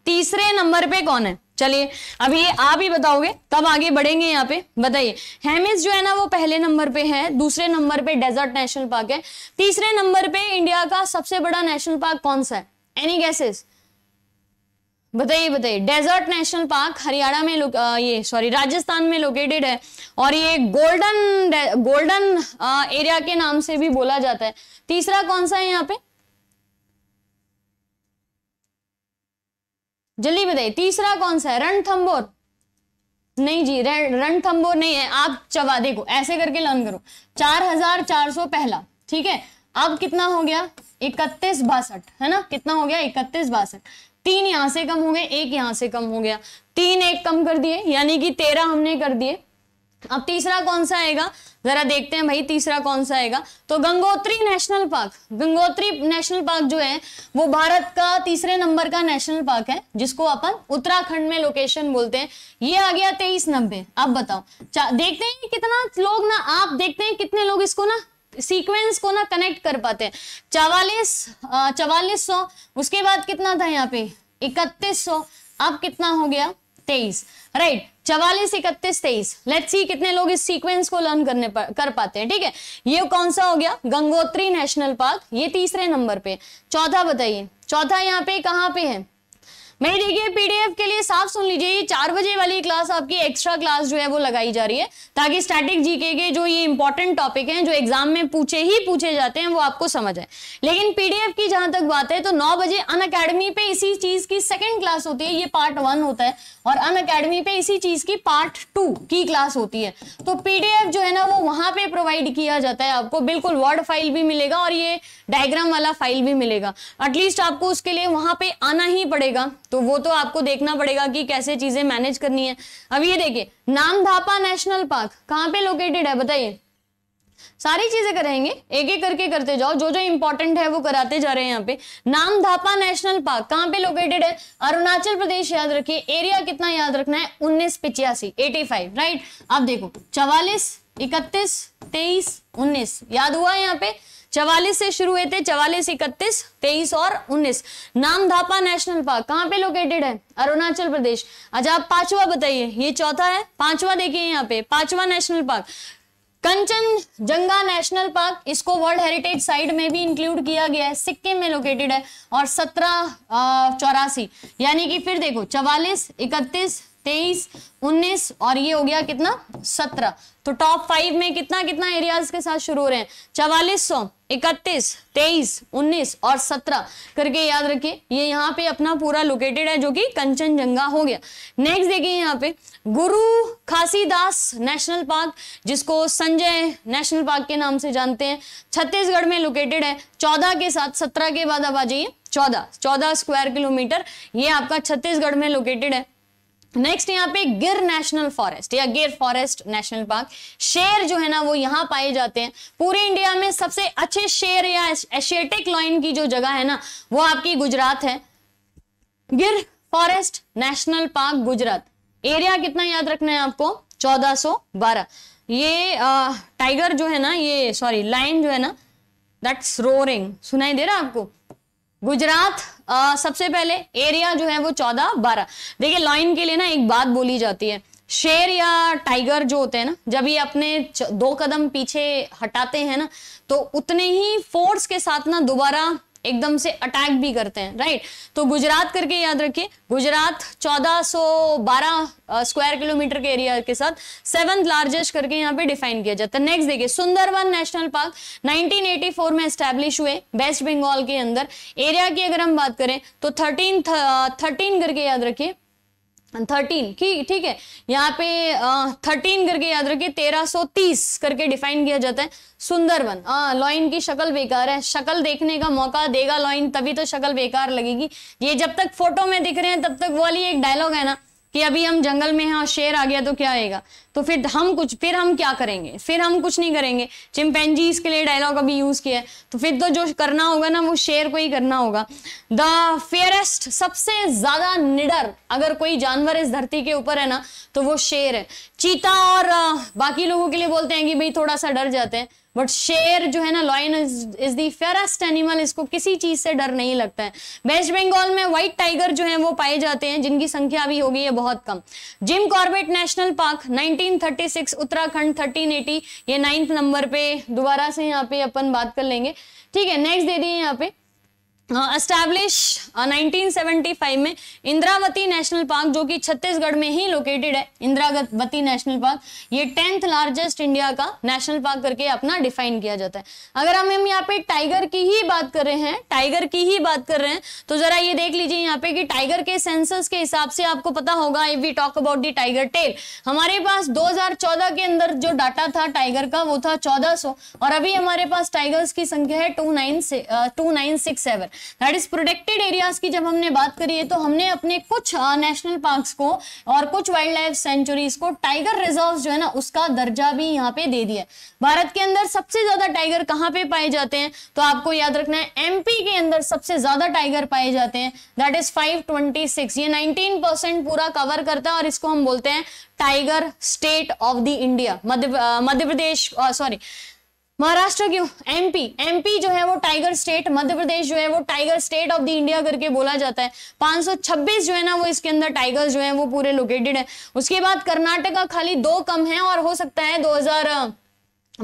तीसरे नंबर पे कौन है चलिए अभी आप ही बताओगे तब आगे बढ़ेंगे यहाँ पे बताइए हेमिस जो है ना वो पहले नंबर पे है दूसरे नंबर पे डेजर्ट नेशनल पार्क है तीसरे नंबर पे इंडिया का सबसे बड़ा नेशनल पार्क कौन सा है एनी गैसेस बताइए बताइए डेजर्ट नेशनल पार्क हरियाणा में आ, ये सॉरी राजस्थान में लोकेटेड है और ये गोल्डन गोल्डन एरिया के नाम से भी बोला जाता है तीसरा कौन सा है यहाँ पे जल्दी बताइए तीसरा कौन सा है रणथंबोर नहीं जी रणथंबोर नहीं है आप चवा देखो ऐसे करके लर्न करो चार हजार चार सौ पहला ठीक है अब कितना हो गया इकतीस बासठ है ना कितना हो गया इकतीस बासठ तीन यहां से कम हो गए एक यहां से कम हो गया तीन एक कम कर दिए यानी कि तेरह हमने कर दिए अब तीसरा कौन सा आएगा जरा देखते हैं भाई तीसरा कौन सा आएगा तो Gangotri national park Gangotri national park जो है वो भारत का तीसरे नंबर का नेशनल पार्क है जिसको अपन उत्तराखंड में लोकेशन बोलते हैं ये आ गया तेईस नब्बे अब बताओ देखते हैं कितना लोग ना आप देखते हैं कितने लोग इसको ना सीक्वेंस को ना कनेक्ट कर पाते हैं चवालीस चवालीस सौ उसके बाद कितना था यहाँ पे इकतीस सौ अब कितना हो गया तेईस राइट चवालीस इकतीस तेईस लेट्स सी कितने लोग इस सीक्वेंस को लर्न करने पर कर पाते हैं ठीक है ये कौन सा हो गया गंगोत्री नेशनल पार्क ये तीसरे नंबर पे चौथा बताइए चौथा यहाँ पे कहाँ पे है नहीं देखिए पीडीएफ के लिए साफ सुन लीजिए ये चार बजे वाली क्लास आपकी एक्स्ट्रा क्लास जो है वो लगाई जा रही है ताकि स्टैटिक जीके के जो ये इंपॉर्टेंट टॉपिक हैं जो एग्जाम में पूछे ही पूछे जाते हैं वो आपको समझ आए लेकिन पीडीएफ की जहां तक बात है तो नौ बजे अन अकेडमी पे इसी चीज की सेकेंड क्लास होती है ये पार्ट वन होता है और अन अकेडमी पे इसी चीज की पार्ट टू की क्लास होती है तो पीडीएफ जो है ना वो वहां पे प्रोवाइड किया जाता है आपको बिल्कुल वर्ड फाइल भी मिलेगा और ये डायग्राम वाला फाइल भी मिलेगा एटलीस्ट आपको उसके लिए वहां पे आना ही पड़ेगा तो वो तो आपको देखना पड़ेगा कि कैसे चीजें मैनेज करनी है अब ये देखिए नामधापा नेशनल पार्क कहाँ पे लोकेटेड है बताइए सारी चीजें करेंगे एक एक करके करते जाओ जो जो इंपॉर्टेंट है वो कराते जा रहे हैं यहाँ पे नामधापा नेशनल पार्क कहाँ पे लोकेटेड है अरुणाचल प्रदेश याद रखिए एरिया कितना याद रखना है उन्नीस पिचियासी एटी फाइव राइट अब देखो चवालीस इकतीस तेईस उन्नीस याद हुआ है यहाँ पे चवालीस से शुरू हुए थे चवालीस इकतीस तेईस और उन्नीस नामधापा नेशनल पार्क कहाँ पे लोकेटेड है अरुणाचल प्रदेश अच्छा आप पांचवा बताइए ये चौथा है पांचवा देखिए यहाँ पे पांचवा national park Kanchenjunga national park इसको वर्ल्ड हेरिटेज साइट में भी इंक्लूड किया गया है सिक्किम में लोकेटेड है और सत्रह चौरासी यानी कि फिर देखो चवालीस इकतीस तेईस उन्नीस और ये हो गया कितना सत्रह तो टॉप फाइव में कितना कितना एरियाज के साथ शुरू हो रहे हैं चवालीस सौ इकतीस तेईस उन्नीस और सत्रह करके याद रखिए ये यहाँ पे अपना पूरा लोकेटेड है जो कि कंचनजंगा हो गया नेक्स्ट देखिए यहाँ पे गुरु खासीदास नेशनल पार्क जिसको संजय नेशनल पार्क के नाम से जानते हैं छत्तीसगढ़ में लोकेटेड है चौदह के साथ सत्रह के बाद अब आ जाइए चौदह चौदह स्क्वायर किलोमीटर ये आपका छत्तीसगढ़ में लोकेटेड है नेक्स्ट यहाँ पे गिर नेशनल फॉरेस्ट या गिर फॉरेस्ट नेशनल पार्क शेर जो है ना वो यहाँ पाए जाते हैं पूरे इंडिया में सबसे अच्छे शेर या एशियाटिक लॉइन की जो जगह है ना वो आपकी गुजरात है Gir forest national park Gujarat area कितना याद रखना है आपको 1412 ये टाइगर जो है ना ये सॉरी लाइन जो है ना दैट्स रोरिंग सुनाई दे रहा आपको गुजरात आ, सबसे पहले एरिया जो है वो चौदह बारह देखिए लाइन के लिए ना एक बात बोली जाती है शेर या टाइगर जो होते हैं ना जब ये अपने दो कदम पीछे हटाते हैं ना तो उतने ही फोर्स के साथ ना दोबारा एकदम से अटैक भी करते हैं राइट तो गुजरात करके याद रखिए गुजरात 1412 स्क्वायर किलोमीटर के एरिया के साथ सेवंथ लार्जेस्ट करके यहाँ पे डिफाइन किया जाता है नेक्स्ट देखिए सुंदरवन नेशनल पार्क 1984 में स्टैब्लिश हुए वेस्ट बंगाल के अंदर एरिया की अगर हम बात करें तो थर्टीन थर्टीन करके याद रखिए थर्टीन ठीक ठीक है यहाँ पे थर्टीन करके याद रखिए तेरह सो तीस करके डिफाइन किया जाता है सुंदरवन लॉइन की शक्ल बेकार है शक्ल देखने का मौका देगा लॉइन तभी तो शक्ल बेकार लगेगी ये जब तक फोटो में दिख रहे हैं तब तक वो वाली एक डायलॉग है ना कि अभी हम जंगल में हैं और शेर आ गया तो क्या आएगा तो फिर हम कुछ फिर हम क्या करेंगे फिर हम कुछ नहीं करेंगे चिमपेंजी इसके लिए डायलॉग अभी यूज किया है तो फिर तो जो करना होगा ना वो शेर को ही करना होगा द फेयरेस्ट सबसे ज्यादा निडर अगर कोई जानवर इस धरती के ऊपर है ना तो वो शेर है चीता और बाकी लोगों के लिए बोलते हैं कि भाई थोड़ा सा डर जाते हैं बट शेर जो है ना lion is the fairest animal इसको किसी चीज से डर नहीं लगता है वेस्ट बंगाल में व्हाइट टाइगर जो है वो पाए जाते हैं जिनकी संख्या भी होगी ये बहुत कम Jim Corbett national park 1936 Uttarakhand 1380 ये नाइन्थ नंबर पे दोबारा से यहाँ पे अपन बात कर लेंगे ठीक है नेक्स्ट दे दिए यहाँ पे एस्टैब्लिश uh, 1975 में इंद्रावती नेशनल पार्क जो कि छत्तीसगढ़ में ही लोकेटेड है इंद्रावती नेशनल पार्क ये टेंथ लार्जेस्ट इंडिया का नेशनल पार्क करके अपना डिफाइन किया जाता है अगर हम हम यहाँ पे टाइगर की ही बात कर रहे हैं टाइगर की ही बात कर रहे हैं तो जरा ये देख लीजिए यहाँ पे कि टाइगर के सेंसस के हिसाब से आपको पता होगा if we talk about the tiger tail हमारे पास दो के अंदर जो डाटा था टाइगर का वो था चौदह और अभी हमारे पास टाइगर्स की संख्या है two nine to nine six seven that is protected areas की जब हमने बात करी है तो हमने अपने कुछ नेशनल पार्क्स को और कुछ वाइल्ड लाइफ सेंचुरीज को टाइगर रिजर्व जो है ना उसका दर्जा भी यहाँ पे दे दिया भारत के अंदर सबसे ज्यादा टाइगर कहाँ पे पाए जाते हैं तो आपको याद रखना है एमपी के अंदर सबसे ज्यादा टाइगर पाए जाते हैं दैट इज फाइव ये नाइनटीन पूरा कवर करता है और इसको हम बोलते हैं tiger state of the India Madhya Madhya Pradesh sorry Maharashtra क्यों एमपी एमपी जो है वो टाइगर स्टेट मध्य प्रदेश जो है वो tiger state of the India करके बोला जाता है 526 जो है ना वो इसके अंदर टाइगर्स जो है वो पूरे लोकेटेड है उसके बाद कर्नाटका खाली दो कम है और हो सकता है 2000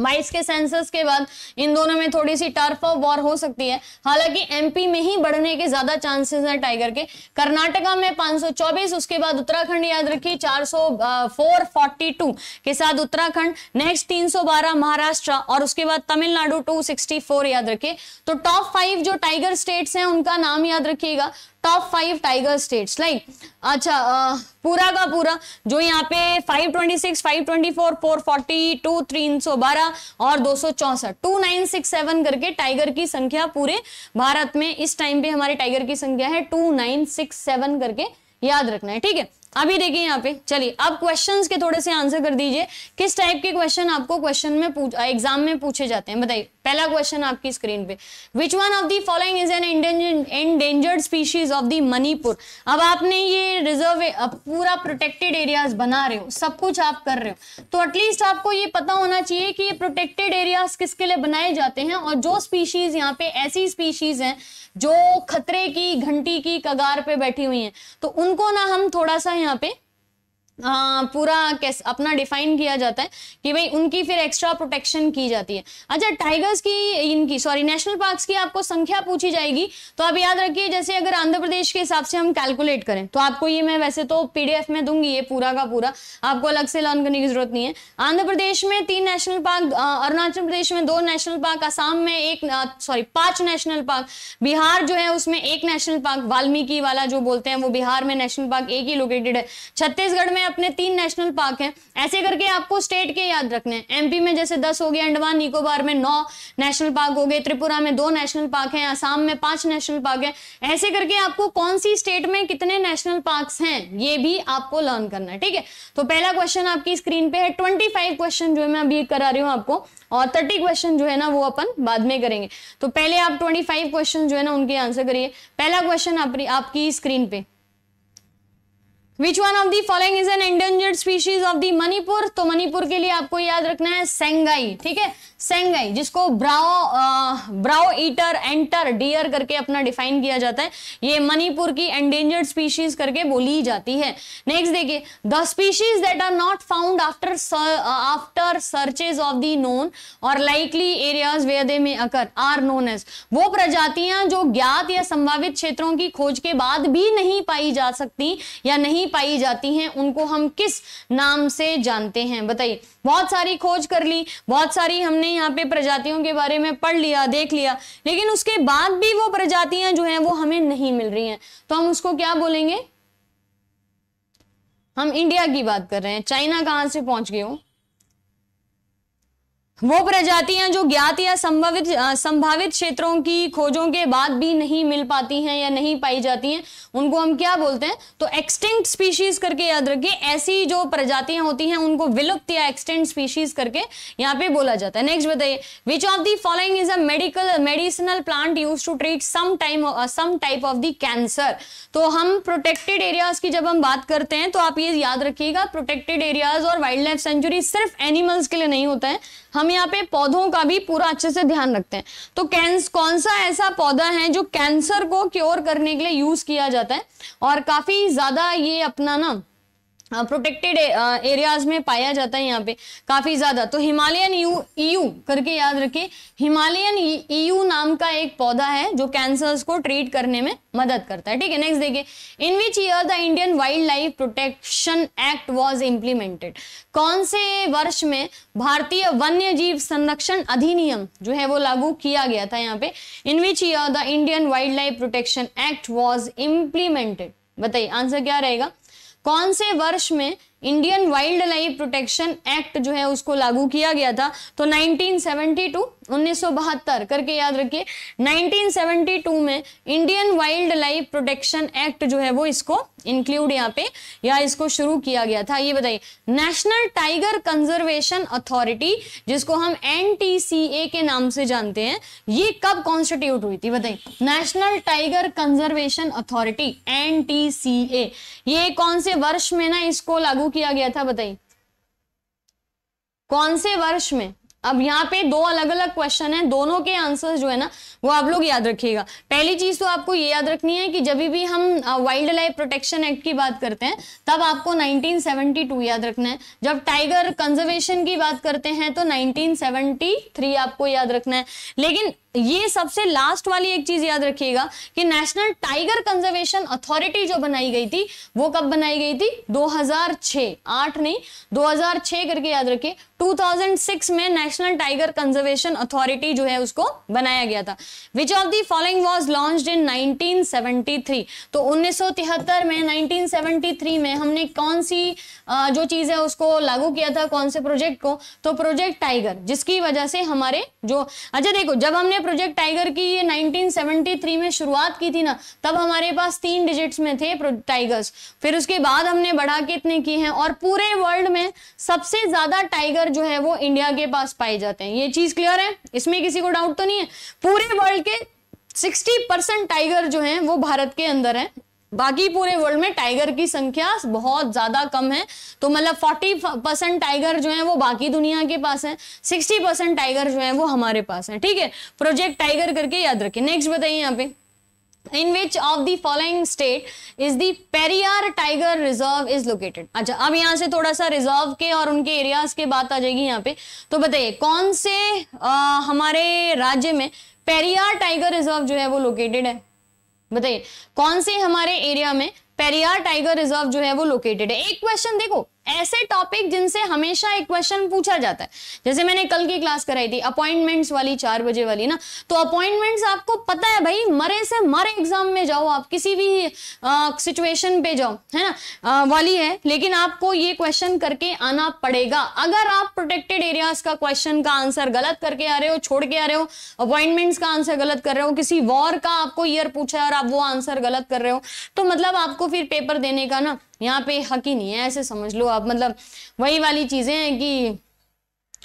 बाईस के सेंसस के बाद इन दोनों में थोड़ी सी टर्फ ऑफ वॉर हो सकती है हालांकि एमपी में ही बढ़ने के ज्यादा चांसेस हैं टाइगर के कर्नाटका में 524 उसके बाद उत्तराखंड याद रखिए 404 के साथ उत्तराखंड नेक्स्ट 312 महाराष्ट्र और उसके बाद तमिलनाडु 264 याद रखिए तो टॉप फाइव जो टाइगर स्टेट्स हैं उनका नाम याद रखिएगा top five tiger states like अच्छा आ, पूरा का पूरा जो यहाँ पे 526, 524, 442, 2, 312 और 264, 2967 करके टाइगर की संख्या पूरे भारत में इस टाइम पे हमारे टाइगर की संख्या है 2967 करके याद रखना है ठीक है अभी देखिए यहाँ पे चलिए अब क्वेश्चंस के थोड़े से आंसर कर दीजिए किस टाइप के क्वेश्चन आपको क्वेश्चन में एग्जाम में पूछे जाते हैं बताइए पहला क्वेश्चन आपकी स्क्रीन पे which one of the following is an endangered species of the Manipur अब आपने ये रिजर्व पूरा प्रोटेक्टेड एरियाज बना रहे हो सब कुछ आप कर रहे हो तो एटलीस्ट आपको ये पता होना चाहिए कि ये प्रोटेक्टेड एरियाज किसके लिए बनाए जाते हैं और जो स्पीशीज यहाँ पे ऐसी स्पीशीज हैं जो खतरे की घंटी की कगार पे बैठी हुई हैं तो उनको ना हम थोड़ा सा यहाँ पे पूरा कैस अपना डिफाइन किया जाता है कि भाई उनकी फिर एक्स्ट्रा प्रोटेक्शन की जाती है अच्छा टाइगर्स की इनकी सॉरी नेशनल पार्क्स की आपको संख्या पूछी जाएगी तो आप याद रखिए जैसे अगर आंध्र प्रदेश के हिसाब से हम कैलकुलेट करें तो आपको ये मैं वैसे तो पीडीएफ में दूंगी ये पूरा का पूरा आपको अलग से लर्न करने की जरूरत नहीं है आंध्र प्रदेश में तीन नेशनल पार्क अरुणाचल प्रदेश में दो नेशनल पार्क आसाम में एक सॉरी पांच नेशनल पार्क बिहार जो है उसमें एक नेशनल पार्क वाल्मीकि वाला जो बोलते हैं वो बिहार में नेशनल पार्क एक ही लोकेटेड है छत्तीसगढ़ में में अपने तीन नेशनल पार्क हैं ऐसे करके आपको स्टेट के याद रखने हैं एमपी में जैसे दस हो गए अंडमान निकोबार में नौ नेशनल पार्क हो गए त्रिपुरा में दो नेशनल पार्क हैं आसाम में पांच नेशनल पार्क हैं ऐसे करके आपको कौन सी स्टेट में कितने नेशनल पार्क हैं ये भी आपको लर्न करना है ठीक है तो पहला क्वेश्चन आपकी स्क्रीन पे है ट्वेंटी क्वेश्चन जो है मैं अभी करा रही हूँ आपको और थर्टी क्वेश्चन जो है ना वो अपन बाद में करेंगे तो पहले आप ट्वेंटी क्वेश्चन जो है ना उनके आंसर करिए पहला क्वेश्चन आपकी स्क्रीन पे which one of the following is an endangered species of the Manipur तो मणिपुर के लिए आपको याद रखना है सेंगाई ठीक है सेंगाई जिसको brow brow eater enter deer करके अपना डिफाइन किया जाता है ये मणिपुर की एंडेंजर्ड स्पीशीज करके बोली जाती है नेक्स्ट देखिए the species that are not found after after searches of the known और लाइकली एरियाज वेयर दे में अकर आर नोन एज वो प्रजातियां जो ज्ञात या संभावित क्षेत्रों की खोज के बाद भी नहीं पाई जा सकती या नहीं नहीं पाई जाती हैं उनको हम किस नाम से जानते हैं बताइए बहुत सारी खोज कर ली बहुत सारी हमने यहाँ पे प्रजातियों के बारे में पढ़ लिया देख लिया लेकिन उसके बाद भी वो प्रजातियां जो हैं वो हमें नहीं मिल रही हैं तो हम उसको क्या बोलेंगे हम इंडिया की बात कर रहे हैं चाइना कहाँ से पहुंच गए हो वो प्रजातियां जो ज्ञात या संभावित संभावित क्षेत्रों की खोजों के बाद भी नहीं मिल पाती हैं या नहीं पाई जाती हैं उनको हम क्या बोलते हैं तो एक्सटिंक्ट स्पीशीज करके याद रखिए ऐसी जो प्रजातियां होती हैं उनको विलुप्त या एक्सटेंट स्पीशीज करके यहाँ पे बोला जाता है नेक्स्ट बताइए which of the following is a medical medicinal plant use to treat some time some type of the cancer तो हम प्रोटेक्टेड एरियाज की जब हम बात करते हैं तो आप ये याद रखिएगा प्रोटेक्टेड एरियाज और वाइल्ड लाइफ सेंचुरी सिर्फ एनिमल्स के लिए नहीं होता है हम यहाँ पे पौधों का भी पूरा अच्छे से ध्यान रखते हैं तो कैंस कौन सा ऐसा पौधा है जो कैंसर को क्योर करने के लिए यूज किया जाता है और काफी ज्यादा ये अपना ना प्रोटेक्टेड एरियाज में पाया जाता है यहाँ पे काफी ज्यादा तो हिमालयन यू ईयू करके याद रखिए हिमालयन ईयू नाम का एक पौधा है जो कैंसर्स को ट्रीट करने में मदद करता है ठीक है नेक्स्ट देखिए in which year the Indian wildlife protection act was implemented कौन से वर्ष में भारतीय वन्य जीव संरक्षण अधिनियम जो है वो लागू किया गया था यहाँ पे in which year the Indian wildlife protection act was implemented बताइए आंसर क्या रहेगा कौन से वर्ष में Indian wildlife protection act जो है उसको लागू किया गया था तो 1972 1972 करके याद रखिए 1972 में Indian wildlife protection act जो है वो इसको इंक्लूड यहाँ पे या इसको शुरू किया गया था ये बताइए नेशनल टाइगर कंजर्वेशन अथॉरिटी जिसको हम एन के नाम से जानते हैं ये कब कॉन्स्टिट्यूट हुई थी बताइए नेशनल टाइगर कंजर्वेशन अथॉरिटी एन ये कौन से वर्ष में ना इसको लागू किया गया था बताइए कौन से वर्ष में अब यहाँ पे दो अलग अलग क्वेश्चन हैं दोनों के आंसर्स जो है ना वो आप लोग याद रखिएगा पहली चीज तो आपको ये याद रखनी है कि जब भी हम वाइल्ड लाइफ प्रोटेक्शन एक्ट की बात करते हैं तब आपको 1972 याद रखना है जब टाइगर कंजर्वेशन की बात करते हैं तो 1973 आपको याद रखना है लेकिन ये सबसे लास्ट वाली एक चीज याद रखिएगा कि नेशनल टाइगर कंजर्वेशन अथॉरिटी जो बनाई गई थी वो कब बनाई गई थी 2006 आठ नहीं 2006 करके याद रखिए 2006 में नेशनल टाइगर कंजर्वेशन अथॉरिटी जो है उसको बनाया गया था which of the following was launch in 1973 तो 1973 में 1973 में हमने कौन सी जो चीज है उसको लागू किया था कौन से प्रोजेक्ट को तो प्रोजेक्ट टाइगर जिसकी वजह से हमारे जो अच्छा देखो जब हमने प्रोजेक्ट टाइगर की ये 1973 में शुरुआत की थी ना तब हमारे पास तीन डिजिट्स में थे टाइगर्स फिर उसके बाद हमने बढ़ा के इतने किए हैं और पूरे वर्ल्ड में सबसे ज्यादा टाइगर जो है वो इंडिया के पास पाए जाते हैं ये चीज क्लियर है इसमें किसी को डाउट तो नहीं है पूरे वर्ल्ड के 60 टाइगर जो हैं वो भारत के अंदर हैं बाकी पूरे वर्ल्ड में टाइगर की संख्या बहुत ज्यादा कम है तो मतलब 40 परसेंट टाइगर जो है वो बाकी दुनिया के पास है 60 परसेंट टाइगर जो है वो हमारे पास है ठीक है प्रोजेक्ट टाइगर करके याद रखें नेक्स्ट बताइए यहाँ पे in which of the following state is the Periyar Tiger Reserve is अच्छा अब यहाँ से थोड़ा सा रिजर्व के और उनके एरियाज के बात आ जाएगी यहाँ पे तो बताइए कौन से आ, हमारे राज्य में पेरियार टाइगर रिजर्व जो है वो लोकेटेड है बताइए कौन से हमारे एरिया में पेरियार टाइगर रिजर्व जो है वो लोकेटेड है एक क्वेश्चन देखो ऐसे टॉपिक जिनसे हमेशा एक क्वेश्चन पूछा जाता है जैसे मैंने कल की क्लास कराई थी अपॉइंटमेंट्स वाली चार बजे वाली ना तो अपॉइंटमेंट्स आपको पता है भाई मरे से मर एग्जाम में जाओ आप किसी भी सिचुएशन पे जाओ है ना आ, वाली है लेकिन आपको ये क्वेश्चन करके आना पड़ेगा अगर आप प्रोटेक्टेड एरियाज का क्वेश्चन का आंसर गलत करके आ रहे हो छोड़ के आ रहे हो अपॉइंटमेंट्स का आंसर गलत कर रहे हो किसी वॉर का आपको ईयर पूछा है और आप वो आंसर गलत कर रहे हो तो मतलब आपको फिर पेपर देने का ना यहाँ पे हक ही नहीं है ऐसे समझ लो आप मतलब वही वाली चीज़ें हैं कि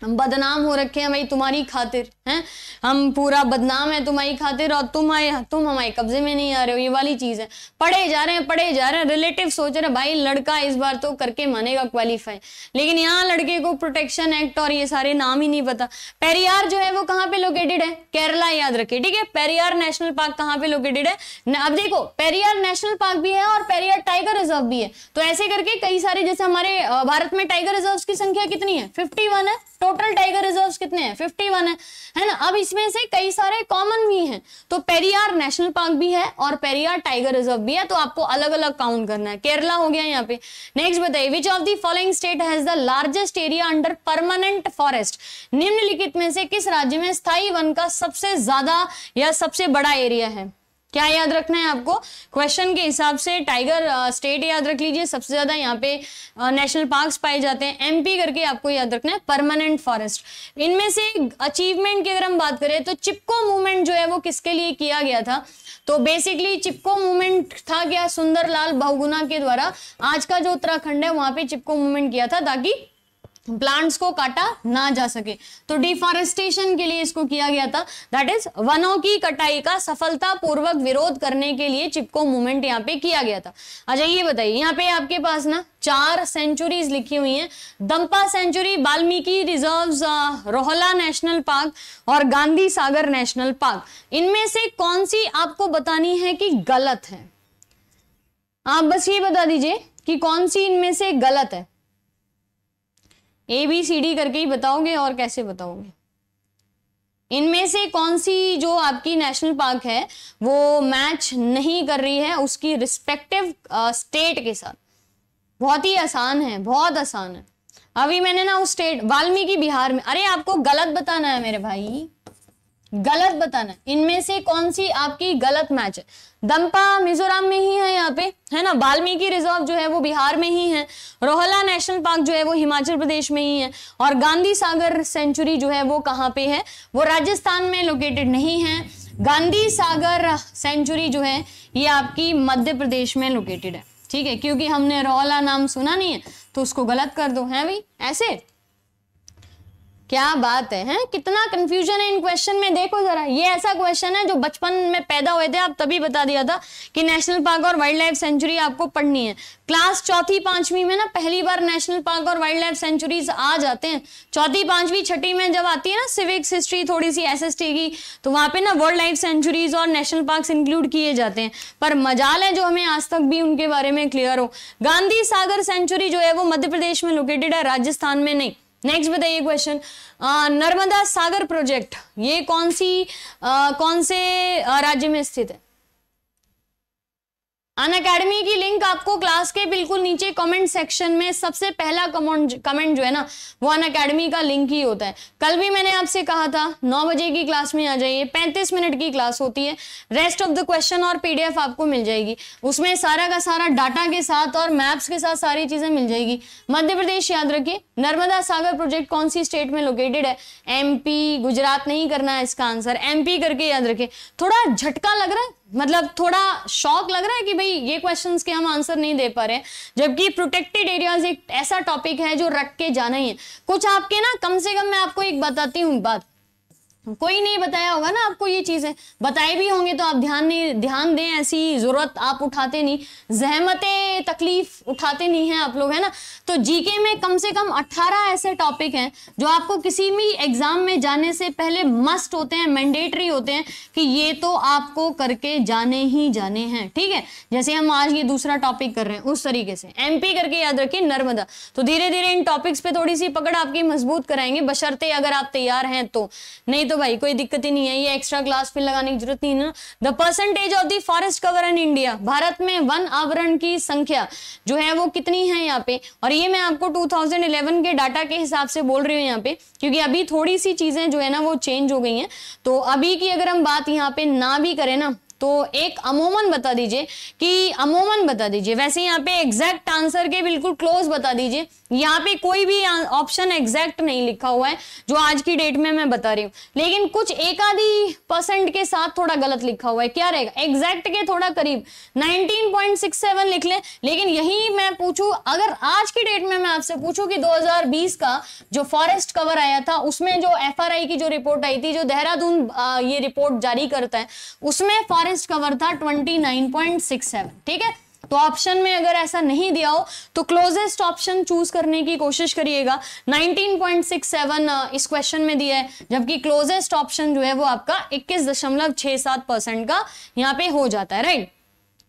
हम बदनाम हो रखे हैं भाई तुम्हारी खातिर हैं हम पूरा बदनाम है तुम्हारी खातिर और तुम आए तुम हमारे कब्जे में नहीं आ रहे हो ये वाली चीज़ है पढ़े जा रहे हैं पढ़े जा रहे हैं रिलेटिव सोच रहे हैं भाई लड़का इस बार तो करके मानेगा क्वालिफाई लेकिन यहाँ लड़के को प्रोटेक्शन एक्ट और ये सारे नाम ही नहीं पता पेरियार जो है वो कहाँ पे लोकेटेड है केरला याद रखे ठीक है पेरियार नेशनल पार्क कहाँ पे लोकेटेड है अब देखो पेरियार नेशनल पार्क भी है और पेरियार टाइगर रिजर्व भी है तो ऐसे करके कई सारे जैसे हमारे भारत में टाइगर रिजर्व की संख्या कितनी है फिफ्टी है टोटल टाइगर रिजर्व कितने हैं 51 है है ना अब इसमें से कई सारे कॉमन भी हैं तो पेरियार नेशनल पार्क भी है और पेरियार टाइगर रिजर्व भी है तो आपको अलग अलग काउंट करना है केरला हो गया यहाँ पे नेक्स्ट बताइए which of the following state has the largest area under permanent forest निम्नलिखित में से किस राज्य में स्थायी वन का सबसे ज्यादा या सबसे बड़ा एरिया है क्या याद रखना है आपको क्वेश्चन के हिसाब से टाइगर स्टेट uh, याद रख लीजिए सबसे ज्यादा यहाँ पे नेशनल uh, पार्क्स पाए जाते हैं एमपी करके आपको याद रखना है परमानेंट फॉरेस्ट इनमें से अचीवमेंट की अगर हम बात करें तो चिपको मूवमेंट जो है वो किसके लिए किया गया था तो बेसिकली चिपको मूवमेंट था क्या सुंदरलाल बहुगुना के द्वारा आज का जो उत्तराखंड है वहां पे चिपको मूवमेंट किया था ताकि प्लांट्स को काटा ना जा सके तो डिफॉरेस्टेशन के लिए इसको किया गया था दैट इज वनों की कटाई का सफलतापूर्वक विरोध करने के लिए चिपको मूवमेंट यहाँ पे किया गया था अच्छा ये बताइए यहाँ पे आपके पास ना चार सेंचुरीज लिखी हुई हैं Dampa sanctuary Valmiki reserve Rohla national park और गांधी सागर नेशनल पार्क इनमें से कौन सी आपको बतानी है कि गलत है आप बस ये बता दीजिए कि कौन सी इनमें से गलत है ए बी सी डी करके ही बताओगे और कैसे बताओगे इनमें से कौन सी जो आपकी नेशनल पार्क है वो मैच नहीं कर रही है उसकी रिस्पेक्टिव स्टेट के साथ बहुत ही आसान है बहुत आसान है अभी मैंने ना उस स्टेट वाल्मीकि बिहार में अरे आपको गलत बताना है मेरे भाई गलत बताना इनमें से कौन सी आपकी गलत मैच है दंपा मिजोरम में ही है यहाँ पे है ना वाल्मीकि रिजर्व जो है वो बिहार में ही है रोहला नेशनल पार्क जो है वो हिमाचल प्रदेश में ही है और गांधी सागर सेंचुरी जो है वो कहाँ पे है वो राजस्थान में लोकेटेड नहीं है गांधी सागर सेंचुरी जो है ये आपकी मध्य प्रदेश में लोकेटेड है ठीक है क्योंकि हमने रोहला नाम सुना नहीं है तो उसको गलत कर दो है भाई ऐसे क्या बात है हैं कितना कंफ्यूजन है इन क्वेश्चन में देखो जरा ये ऐसा क्वेश्चन है जो बचपन में पैदा हुए थे आप तभी बता दिया था कि नेशनल पार्क और वाइल्ड लाइफ सेंचुरी आपको पढ़नी है क्लास चौथी पांचवी में ना पहली बार नेशनल पार्क और वाइल्ड लाइफ सेंचुरीज आ जाते हैं चौथी पांचवी छठी में जब आती है ना सिविक्स हिस्ट्री थोड़ी सी एस की तो वहां पर ना वर्ल्ड लाइफ सेंचुरीज और नेशनल पार्क इंक्लूड किए जाते हैं पर मजाल है जो हमें आज तक भी उनके बारे में क्लियर हो गांधी सागर सेंचुरी जो है वो मध्य प्रदेश में लोकेटेड है राजस्थान में नहीं नेक्स्ट बताइए क्वेश्चन नर्मदा सागर प्रोजेक्ट ये कौन सी आ, कौन से राज्य में स्थित है अन अकेडमी की लिंक आपको क्लास के बिल्कुल नीचे कमेंट सेक्शन में सबसे पहला कमेंट कमेंट जो है ना वो अन अकेडमी का लिंक ही होता है कल भी मैंने आपसे कहा था नौ बजे की क्लास में आ जाइए पैंतीस मिनट की क्लास होती है रेस्ट ऑफ द क्वेश्चन और पीडीएफ आपको मिल जाएगी उसमें सारा का सारा डाटा के साथ और मैप्स के साथ सारी चीजें मिल जाएगी मध्य प्रदेश याद रखिए नर्मदा सागर प्रोजेक्ट कौन सी स्टेट में लोकेटेड है एम गुजरात नहीं करना है इसका आंसर एम करके याद रखे थोड़ा झटका लग रहा है मतलब थोड़ा शौक लग रहा है कि भाई ये क्वेश्चंस के हम आंसर नहीं दे पा रहे जबकि प्रोटेक्टेड एरियाज एक ऐसा टॉपिक है जो रख के जाना ही है कुछ आपके ना कम से कम मैं आपको एक बताती हूँ बात कोई नहीं बताया होगा ना आपको ये चीज़ें बताए भी होंगे तो आप ध्यान नहीं ध्यान दें ऐसी ज़रूरत आप उठाते नहीं जहमतें तकलीफ उठाते नहीं हैं आप लोग है ना तो जीके में कम से कम 18 ऐसे टॉपिक हैं जो आपको किसी भी एग्ज़ाम में जाने से पहले मस्ट होते हैं मैंडेटरी होते हैं कि ये तो आपको करके जाने ही जाने हैं ठीक है जैसे हम आज ये दूसरा टॉपिक कर रहे हैं उस तरीके से एम करके याद रखिए नर्मदा तो धीरे धीरे इन टॉपिक्स पे थोड़ी सी पकड़ आपकी मजबूत कराएंगे बशर्ते अगर आप तैयार हैं तो नहीं तो भाई कोई दिक्कत ही नहीं है ये एक्स्ट्रा ग्लास फिर लगाने की जरूरत नहीं ना the percentage of the forest cover in India Bharat में वन आवरण की संख्या जो है वो कितनी है यहाँ पे और ये मैं आपको 2011 के डाटा के हिसाब से बोल रही हूँ यहाँ पे क्योंकि अभी थोड़ी सी चीजें जो है ना वो चेंज हो गई है तो अभी की अगर हम बात यहाँ पे ना भी करें ना तो एक अमूमन बता दीजिए कि अमूमन बता दीजिए वैसे यहाँ पे एग्जैक्ट आंसर के बिल्कुल क्लोज बता दीजिए यहाँ पे कोई भी ऑप्शन एग्जैक्ट नहीं लिखा हुआ है जो आज की डेट में मैं बता रही हूं लेकिन कुछ एक आधी परसेंट के साथ थोड़ा गलत लिखा हुआ है क्या रहेगा एग्जैक्ट के थोड़ा करीब 19.67 लिख ले लेकिन यही मैं पूछूं अगर आज की डेट में मैं आपसे पूछूं कि 2020 का जो फॉरेस्ट कवर आया था उसमें जो एफ की जो रिपोर्ट आई थी जो देहरादून ये रिपोर्ट जारी करता है उसमें फॉरेस्ट कवर था ट्वेंटी ठीक है तो ऑप्शन में अगर ऐसा नहीं दिया हो तो क्लोजेस्ट ऑप्शन चूज करने की कोशिश करिएगा 19.67 इस क्वेश्चन में दिया है जबकि क्लोजेस्ट ऑप्शन जो है वो आपका 21.67 परसेंट का यहाँ पे हो जाता है राइट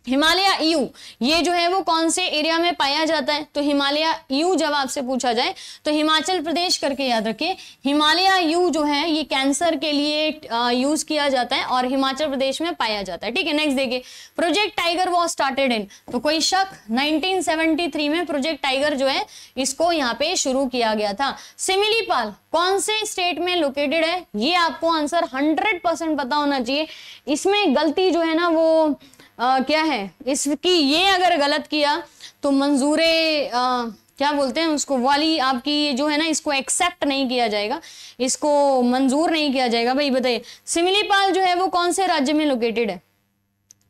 हिमालय यू ये जो है वो कौन से एरिया में पाया जाता है तो हिमालय यू जब आपसे पूछा जाए तो हिमाचल प्रदेश करके याद रखिए हिमालय यू जो है ये कैंसर के लिए यूज किया जाता है और हिमाचल प्रदेश में पाया जाता है ठीक है नेक्स्ट देखिए project tiger was started in तो कोई शक 1973 में प्रोजेक्ट टाइगर जो है इसको यहाँ पे शुरू किया गया था सिमिलीपाल कौन से स्टेट में लोकेटेड है ये आपको आंसर हंड्रेड परसेंट पता होना चाहिए इसमें गलती जो है ना वो आ, क्या है इसकी ये अगर गलत किया तो मंजूरे आ, क्या बोलते हैं उसको वाली आपकी जो है ना इसको एक्सेप्ट नहीं किया जाएगा इसको मंजूर नहीं किया जाएगा भाई बताइए सिमिलीपाल जो है वो कौन से राज्य में लोकेटेड है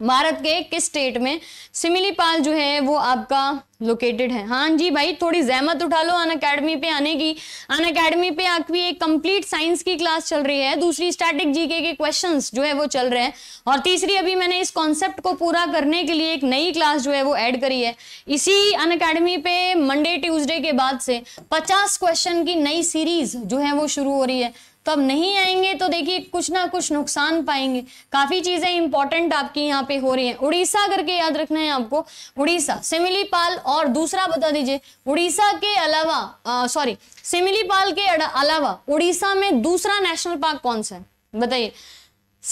भारत के किस स्टेट में सिमिलीपाल जो है वो आपका लोकेटेड है हाँ जी भाई थोड़ी जहमत उठा लो अन अकेडमी पे आने की अन अकेडमी पे आपकी एक कंप्लीट साइंस की क्लास चल रही है दूसरी स्टैटिक जीके के क्वेश्चंस जो है वो चल रहे हैं और तीसरी अभी मैंने इस कॉन्सेप्ट को पूरा करने के लिए एक नई क्लास जो है वो ऐड करी है इसी अन अकेडमी पे मंडे ट्यूजडे के बाद से पचास क्वेश्चन की नई सीरीज जो है वो शुरू हो रही है तो अब नहीं आएंगे तो देखिए कुछ ना कुछ नुकसान पाएंगे काफ़ी चीज़ें इंपॉर्टेंट आपकी यहाँ पे हो रही हैं उड़ीसा करके याद रखना है आपको उड़ीसा सिमिलीपाल और दूसरा बता दीजिए उड़ीसा के अलावा सॉरी सिमिलीपाल के अलावा उड़ीसा में दूसरा नेशनल पार्क कौन सा है बताइए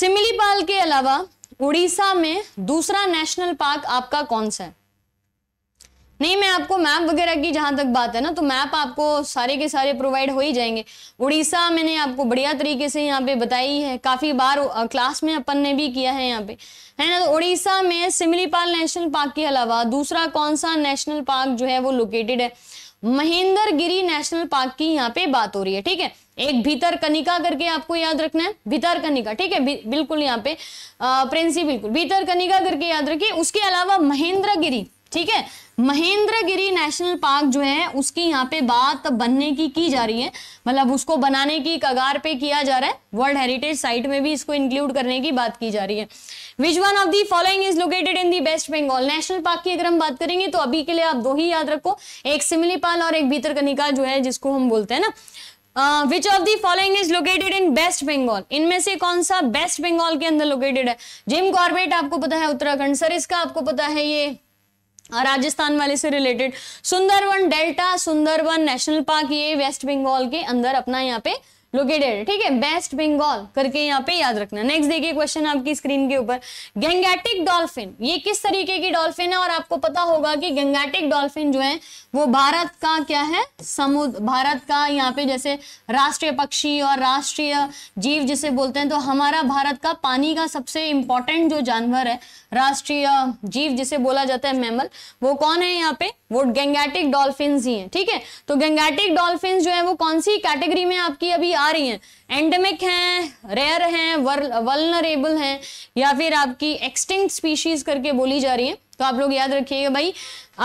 सिमिलीपाल के अलावा उड़ीसा में दूसरा नेशनल पार्क आपका कौन सा है नहीं मैं आपको मैप वगैरह की जहाँ तक बात है ना तो मैप आपको सारे के सारे प्रोवाइड हो ही जाएंगे उड़ीसा मैंने आपको बढ़िया तरीके से यहाँ पे बताई है काफ़ी बार क्लास में अपन ने भी किया है यहाँ पे है ना तो उड़ीसा में सिमलीपाल नेशनल पार्क के अलावा दूसरा कौन सा नेशनल पार्क जो है वो लोकेटेड है महेंद्र गिरी नेशनल पार्क की यहाँ पे बात हो रही है ठीक है एक भीतर कनिका करके आपको याद रखना है भीतर कनिका ठीक है बिल्कुल यहाँ पे प्रिंसी बिल्कुल भीतर कनिका करके याद रखिए उसके अलावा महेंद्र गिरी ठीक है महेंद्रगिरी नेशनल पार्क जो है उसकी यहाँ पे बात बनने की की जा रही है मतलब उसको बनाने की कगार पे किया जा रहा है वर्ल्ड हेरिटेज साइट में भी इसको इंक्लूड करने की बात की जा रही है which one of the following is located in the west Bengal national park की अगर हम बात करेंगे तो अभी के लिए आप दो ही याद रखो एक सिमलीपाल और एक भीतरकनिका जो है जिसको हम बोलते हैं ना which of the following is located in west Bengal इनमें से कौन सा बेस्ट बंगाल के अंदर लोकेटेड है जिम कॉर्बेट आपको पता है उत्तराखंड सर इसका आपको पता है ये राजस्थान वाले से related Sundarban delta Sundarban national park ये वेस्ट बंगाल के अंदर अपना यहाँ पे लोकेटेड ठीक है बेस्ट बंगाल करके यहाँ पे याद रखना नेक्स्ट देखिए क्वेश्चन आपकी स्क्रीन के ऊपर गंगेटिक डॉल्फिन ये किस तरीके की डॉल्फिन है और आपको पता होगा कि गंगेटिक डॉल्फिन जो है वो भारत का क्या है समुद्र भारत का यहाँ पे जैसे राष्ट्रीय पक्षी और राष्ट्रीय जीव जिसे बोलते हैं तो हमारा भारत का पानी का सबसे इंपॉर्टेंट जो जानवर है राष्ट्रीय जीव जिसे बोला जाता है मैमल वो कौन है यहाँ पे वो गंगेटिक डॉल्फिन ही है ठीक है तो गंगेटिक डॉल्फिन जो है वो कौन सी कैटेगरी में आपकी अभी आ रही हैं एंडेमिक हैं रेयर हैं वलनरेबल हैं या फिर आपकी एक्सटिंक्ट स्पीशीज करके बोली जा रही है तो आप लोग याद रखिएगा भाई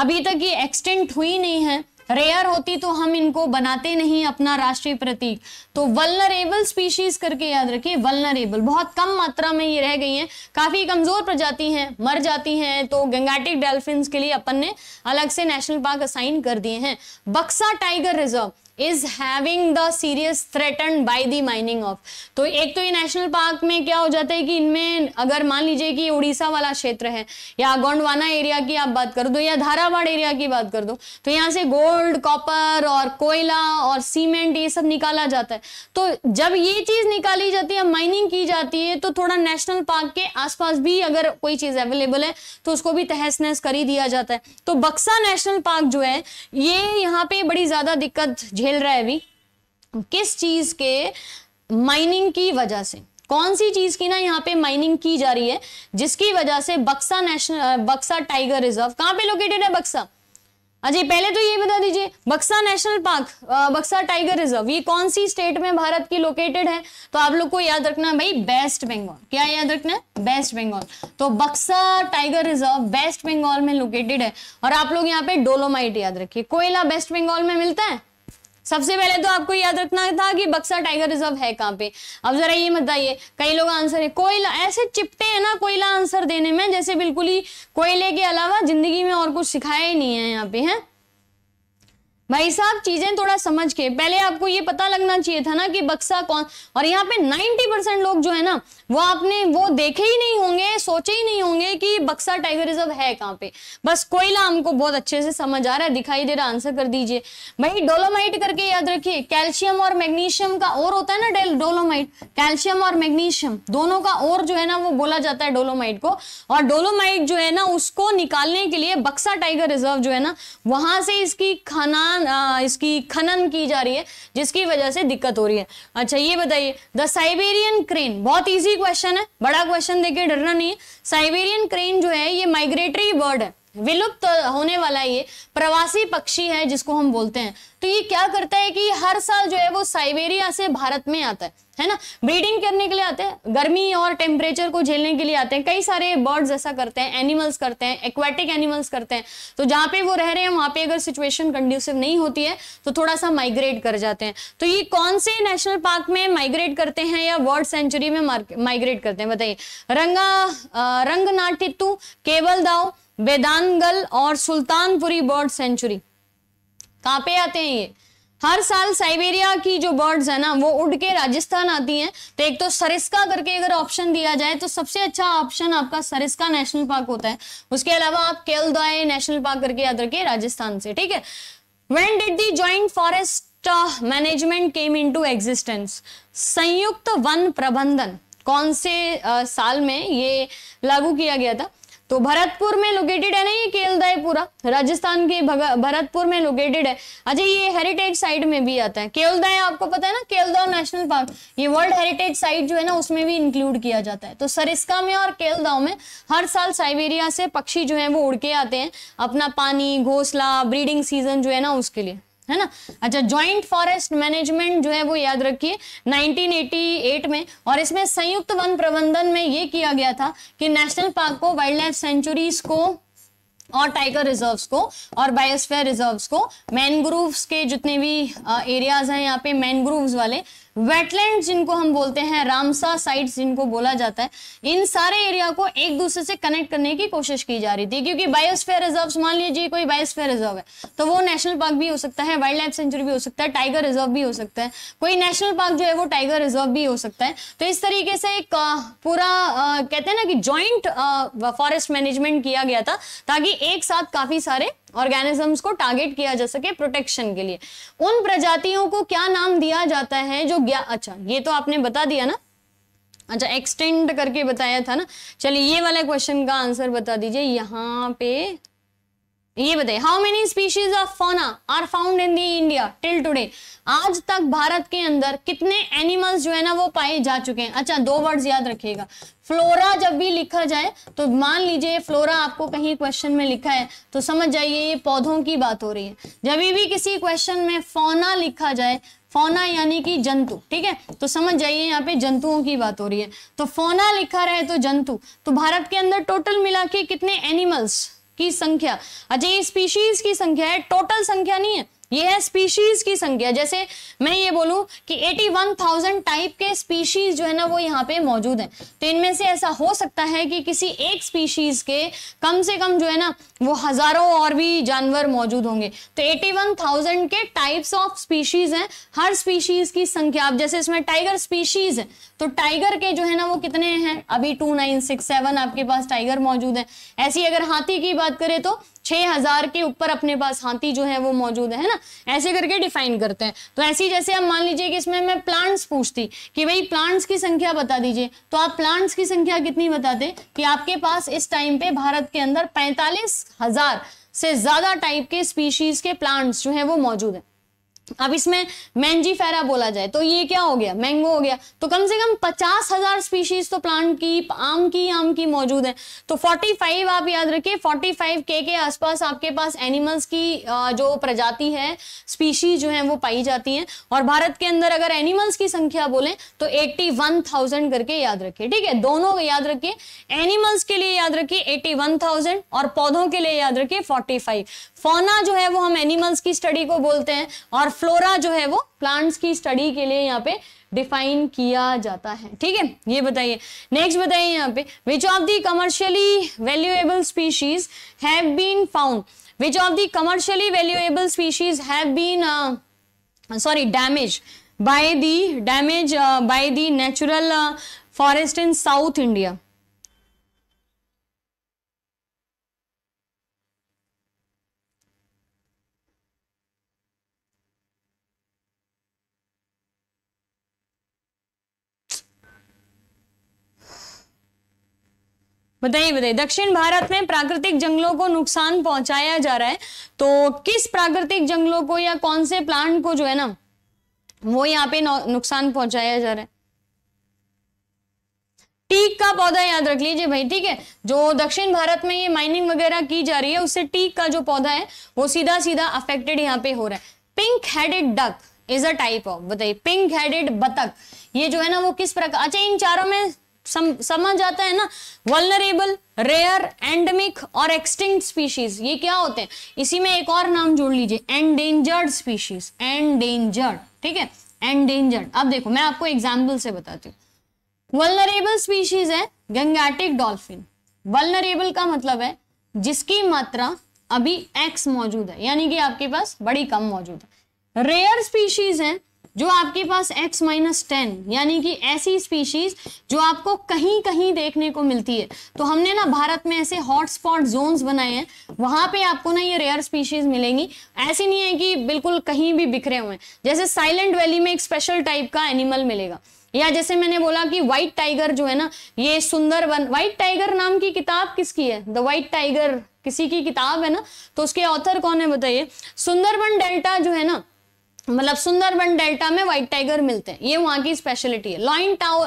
अभी तक ये एक्सटिंक्ट हुई नहीं है रेयर होती तो हम इनको बनाते नहीं अपना राष्ट्रीय प्रतीक तो वल्नरेबल स्पीशीज करके याद रखिए वल्नरेबल बहुत कम मात्रा में ये रह गई हैं काफी कमजोर प्रजाति हैं मर जाती हैं तो गंगाटिक डेल्फिन के लिए अपन ने अलग से नेशनल पार्क असाइन कर दिए हैं Buxa tiger reserve is having the serious threaten by the mining of तो एक तो ये नेशनल पार्क में क्या हो जाता है कि इनमें अगर मान लीजिए कि उड़ीसा वाला क्षेत्र है या गोंडवाना एरिया की आप बात कर दो तो या धारावाड़ एरिया की बात कर दो तो यहाँ से गोल्ड कॉपर और कोयला और सीमेंट ये सब निकाला जाता है तो जब ये चीज निकाली जाती है माइनिंग की जाती है तो थोड़ा नेशनल पार्क के आसपास भी अगर कोई चीज अवेलेबल है तो उसको भी तहस नहस कर ही दिया जाता है तो बक्सा नेशनल पार्क जो है ये यहाँ पे बड़ी ज्यादा दिक्कत झेल रहा है अभी किस चीज के माइनिंग की वजह से कौन सी चीज की ना यहाँ पे माइनिंग की जा रही है जिसकी वजह से बक्सा नेशनल बक्सा टाइगर रिजर्व कहाँ पे लोकेटेड है बक्सा अजी पहले तो ये बता दीजिए Buxa national park Buxa tiger reserve ये कौन सी स्टेट में भारत की लोकेटेड है तो आप लोग को याद रखना है भाई बेस्ट बंगाल क्या याद रखना है बेस्ट बंगाल तो बक्सा टाइगर रिजर्व बेस्ट बंगाल में लोकेटेड है और आप लोग यहाँ पे डोलोमाइट याद रखिए कोयला बेस्ट बंगाल में मिलता है सबसे पहले तो आपको याद रखना था कि बक्सा टाइगर रिजर्व है कहाँ पे अब जरा ये बताइए कई लोग आंसर है कोयला ऐसे चिपटे हैं ना कोयला आंसर देने में जैसे बिल्कुल ही कोयले के अलावा जिंदगी में और कुछ सिखाया ही नहीं है यहाँ पे है भाई साहब चीजें थोड़ा समझ के पहले आपको ये पता लगना चाहिए था ना कि बक्सा कौन और यहाँ पे 90 परसेंट लोग जो है ना वो आपने वो देखे ही नहीं होंगे सोचे ही नहीं होंगे कि बक्सा टाइगर रिजर्व है कहाँ पे बस कोयला हमको बहुत अच्छे से समझ आ रहा है दिखाई दे रहा आंसर कर दीजिए भाई डोलोमाइट करके याद रखिए कैल्शियम और मैग्नीशियम का और होता है ना डोलोमाइट कैल्शियम और मैग्नीशियम दोनों का और जो है ना वो बोला जाता है डोलोमाइट को और डोलोमाइट जो है ना उसको निकालने के लिए बक्सा टाइगर रिजर्व जो है ना वहां से इसकी खनन इसकी खनन की जा रही है जिसकी वजह से दिक्कत हो रही है अच्छा ये बताइए द साइबेरियन क्रेन बहुत ईजी क्वेश्चन है बड़ा क्वेश्चन देखिए डरना नहीं है साइबेरियन क्रेन जो है ये माइग्रेटरी बर्ड है विलुप्त होने वाला ये प्रवासी पक्षी है जिसको हम बोलते हैं तो ये क्या करता है कि हर साल जो है वो साइबेरिया से भारत में आता है है ना ब्रीडिंग करने के लिए आते हैं गर्मी और टेम्परेचर को झेलने के लिए आते हैं कई सारे बर्ड्स ऐसा करते हैं एनिमल्स करते हैं एक्वाटिक एनिमल्स करते हैं तो जहां पे वो रह रहे हैं वहां पे अगर सिचुएशन कंड्यूसिव नहीं होती है तो थोड़ा सा माइग्रेट कर जाते हैं तो ये कौन से नेशनल पार्क में माइग्रेट करते हैं या वर्ल्ड सेंचुरी में माइग्रेट करते हैं बताइए रंगा रंगनाटितु केवल दाओ वेदानगल और सुल्तानपुरी बर्ड सेंचुरी कहां पे आते हैं ये हर साल साइबेरिया की जो बर्ड्स है ना वो उड़ के राजस्थान आती हैं तो एक तो सरिस्का करके अगर ऑप्शन दिया जाए तो सबसे अच्छा ऑप्शन आपका सरिस्का नेशनल पार्क होता है उसके अलावा आप केलदाय नेशनल पार्क करके याद रखिए राजस्थान से ठीक है when did the joint forest management came into existence संयुक्त वन प्रबंधन कौन से आ, uh, साल में ये लागू किया गया था तो भरतपुर में लोकेटेड है ना ये केलदाय पूरा राजस्थान के भरतपुर में लोकेटेड है अच्छा ये हेरिटेज साइट में भी आता है केलदाय आपको पता है ना केलदाव नेशनल पार्क ये वर्ल्ड हेरिटेज साइट जो है ना उसमें भी इंक्लूड किया जाता है तो सरिस्का में और केलदाव में हर साल साइबेरिया से पक्षी जो है वो उड़ के आते हैं अपना पानी घोसला ब्रीडिंग सीजन जो है ना उसके लिए है ना अच्छा ज्वाइंट फॉरेस्ट मैनेजमेंट जो है वो याद रखिए 1988 में और इसमें संयुक्त वन प्रबंधन में ये किया गया था कि नेशनल पार्क को वाइल्ड लाइफ सेंचुरीज को और टाइगर रिजर्व्स को और बायोस्फेयर रिजर्व्स को मैनग्रूव्स के जितने भी एरियाज हैं यहाँ पे मैनग्रूव्स वाले वेटलैंड जिनको हम बोलते हैं रामसा साइट जिनको बोला जाता है इन सारे एरिया को एक दूसरे से कनेक्ट करने की कोशिश की जा रही थी क्योंकि बायोस्फेयर रिजर्व मान लीजिए कोई बायोस्फेयर रिजर्व है तो वो नेशनल पार्क भी हो सकता है वाइल्ड लाइफ सेंचुरी भी हो सकता है टाइगर रिजर्व भी हो सकता है कोई नेशनल पार्क जो है वो टाइगर रिजर्व भी हो सकता है तो इस तरीके से एक पूरा कहते हैं ना कि ज्वाइंट फॉरेस्ट मैनेजमेंट किया गया था ताकि एक साथ काफी सारे ऑर्गेनिजम्स को टारगेट किया जा सके प्रोटेक्शन के लिए उन प्रजातियों को क्या नाम दिया जाता है जो ग्या अच्छा ये तो आपने बता दिया ना अच्छा एक्सटेंड करके बताया था ना चलिए ये वाला क्वेश्चन का आंसर बता दीजिए यहाँ पे ये बताइए how many species of fauna are found in the India till today आज तक भारत के अंदर कितने एनिमल्स जो है ना वो पाए जा चुके हैं अच्छा दो वर्ड्स याद रखिएगा फ्लोरा जब भी लिखा जाए तो मान लीजिए फ्लोरा आपको कहीं क्वेश्चन में लिखा है तो समझ जाइए ये पौधों की बात हो रही है जब भी किसी क्वेश्चन में फोना लिखा जाए फोना यानी कि जंतु ठीक है तो समझ जाइए यहाँ पे जंतुओं की बात हो रही है तो फोना लिखा रहे तो जंतु तो भारत के अंदर टोटल मिला के कितने एनिमल्स की संख्या अजय स्पीशीज की संख्या है टोटल संख्या नहीं है ये है स्पीशीज की संख्या जैसे मैं ये बोलू कि 81,000 टाइप के स्पीशीज जो है ना वो यहाँ पे मौजूद हैं तो इनमें से ऐसा हो सकता है कि किसी एक स्पीशीज के कम से कम जो है ना वो हजारों और भी जानवर मौजूद होंगे तो 81,000 के टाइप्स ऑफ स्पीशीज हैं हर स्पीशीज की संख्या अब जैसे इसमें टाइगर स्पीशीज है तो टाइगर के जो है ना वो कितने हैं अभी टू आपके पास टाइगर मौजूद है ऐसी अगर हाथी की बात करें तो छह हज़ार के ऊपर अपने पास हाथी जो है वो मौजूद है ना ऐसे करके डिफाइन करते हैं तो ऐसी जैसे हम मान लीजिए कि इसमें मैं प्लांट्स पूछती कि भाई प्लांट्स की संख्या बता दीजिए तो आप प्लांट्स की संख्या कितनी बताते कि आपके पास इस टाइम पे भारत के अंदर पैंतालीस से ज़्यादा टाइप के स्पीशीज़ के प्लांट्स जो है वो मौजूद है अब इसमें मैंजी फेरा बोला जाए तो ये क्या हो गया मैंगो हो गया तो कम से कम पचास हजार स्पीशीज तो प्लांट की आम की आम की मौजूद है तो 45 आप याद रखिए 45 के के आसपास आपके पास एनिमल्स की जो प्रजाति है स्पीशीज जो है वो पाई जाती हैं और भारत के अंदर अगर एनिमल्स की संख्या बोले तो 81,000 करके याद रखिए ठीक है दोनों याद रखिए एनिमल्स के लिए याद रखिए एट्टी और पौधों के लिए याद रखिए फोर्टी फोना जो है वो हम एनिमल्स की स्टडी को बोलते हैं और फ्लोरा जो है वो प्लांट्स की स्टडी के लिए यहाँ पे डिफाइन किया जाता है ठीक है ये बताइए नेक्स्ट बताइए यहाँ पे which of the commercially valuable species have been found which of the commercially valuable species have been sorry damage by the damage by the natural forest in south India बताइए बताइए दक्षिण भारत में प्राकृतिक जंगलों को नुकसान पहुंचाया जा रहा है तो किस प्राकृतिक जंगलों को या कौन से प्लांट को जो है ना वो यहाँ पे नुकसान पहुंचाया जा रहा है टीक का पौधा याद रख लीजिए भाई ठीक है जो दक्षिण भारत में ये माइनिंग वगैरह की जा रही है उससे टीक का जो पौधा है वो सीधा सीधा अफेक्टेड यहाँ पे हो रहा है pink headed duck is a type of बताइए पिंक हेडेड बतख ये जो है ना वो किस प्रकार अच्छा इन चारों में सम, समझ आता है ना वलनरेबल रेयर एंडमिक और एक्सटिंक्ट स्पीशीज ये क्या होते हैं इसी में एक और नाम जोड़ लीजिए एंडेंजर्ड स्पीशीज एंडेंजर्ड ठीक है एंडेंजर्ड अब देखो मैं आपको एग्जाम्पल से बताती हूँ वलनरेबल स्पीशीज है गंगाटिक डॉल्फिन वलनरेबल का मतलब है जिसकी मात्रा अभी एक्स मौजूद है यानी कि आपके पास बड़ी कम मौजूद है रेयर स्पीशीज हैं जो आपके पास x माइनस टेन यानी कि ऐसी स्पीशीज जो आपको कहीं कहीं देखने को मिलती है तो हमने ना भारत में ऐसे हॉटस्पॉट जोन्स बनाए हैं वहां पे आपको ना ये रेयर स्पीशीज मिलेंगी ऐसी नहीं है कि बिल्कुल कहीं भी बिखरे हुए हैं जैसे साइलेंट वैली में एक स्पेशल टाइप का एनिमल मिलेगा या जैसे मैंने बोला कि व्हाइट टाइगर जो है ना ये सुंदर वन व्हाइट टाइगर नाम की किताब किसकी है द व्हाइट टाइगर किसी की किताब है ना तो उसके ऑथर कौन है बताइए सुंदरबन डेल्टा जो है ना मतलब सुंदरबन डेल्टा में व्हाइट टाइगर मिलते हैं ये वहां की स्पेशलिटी है लॉइन टाओ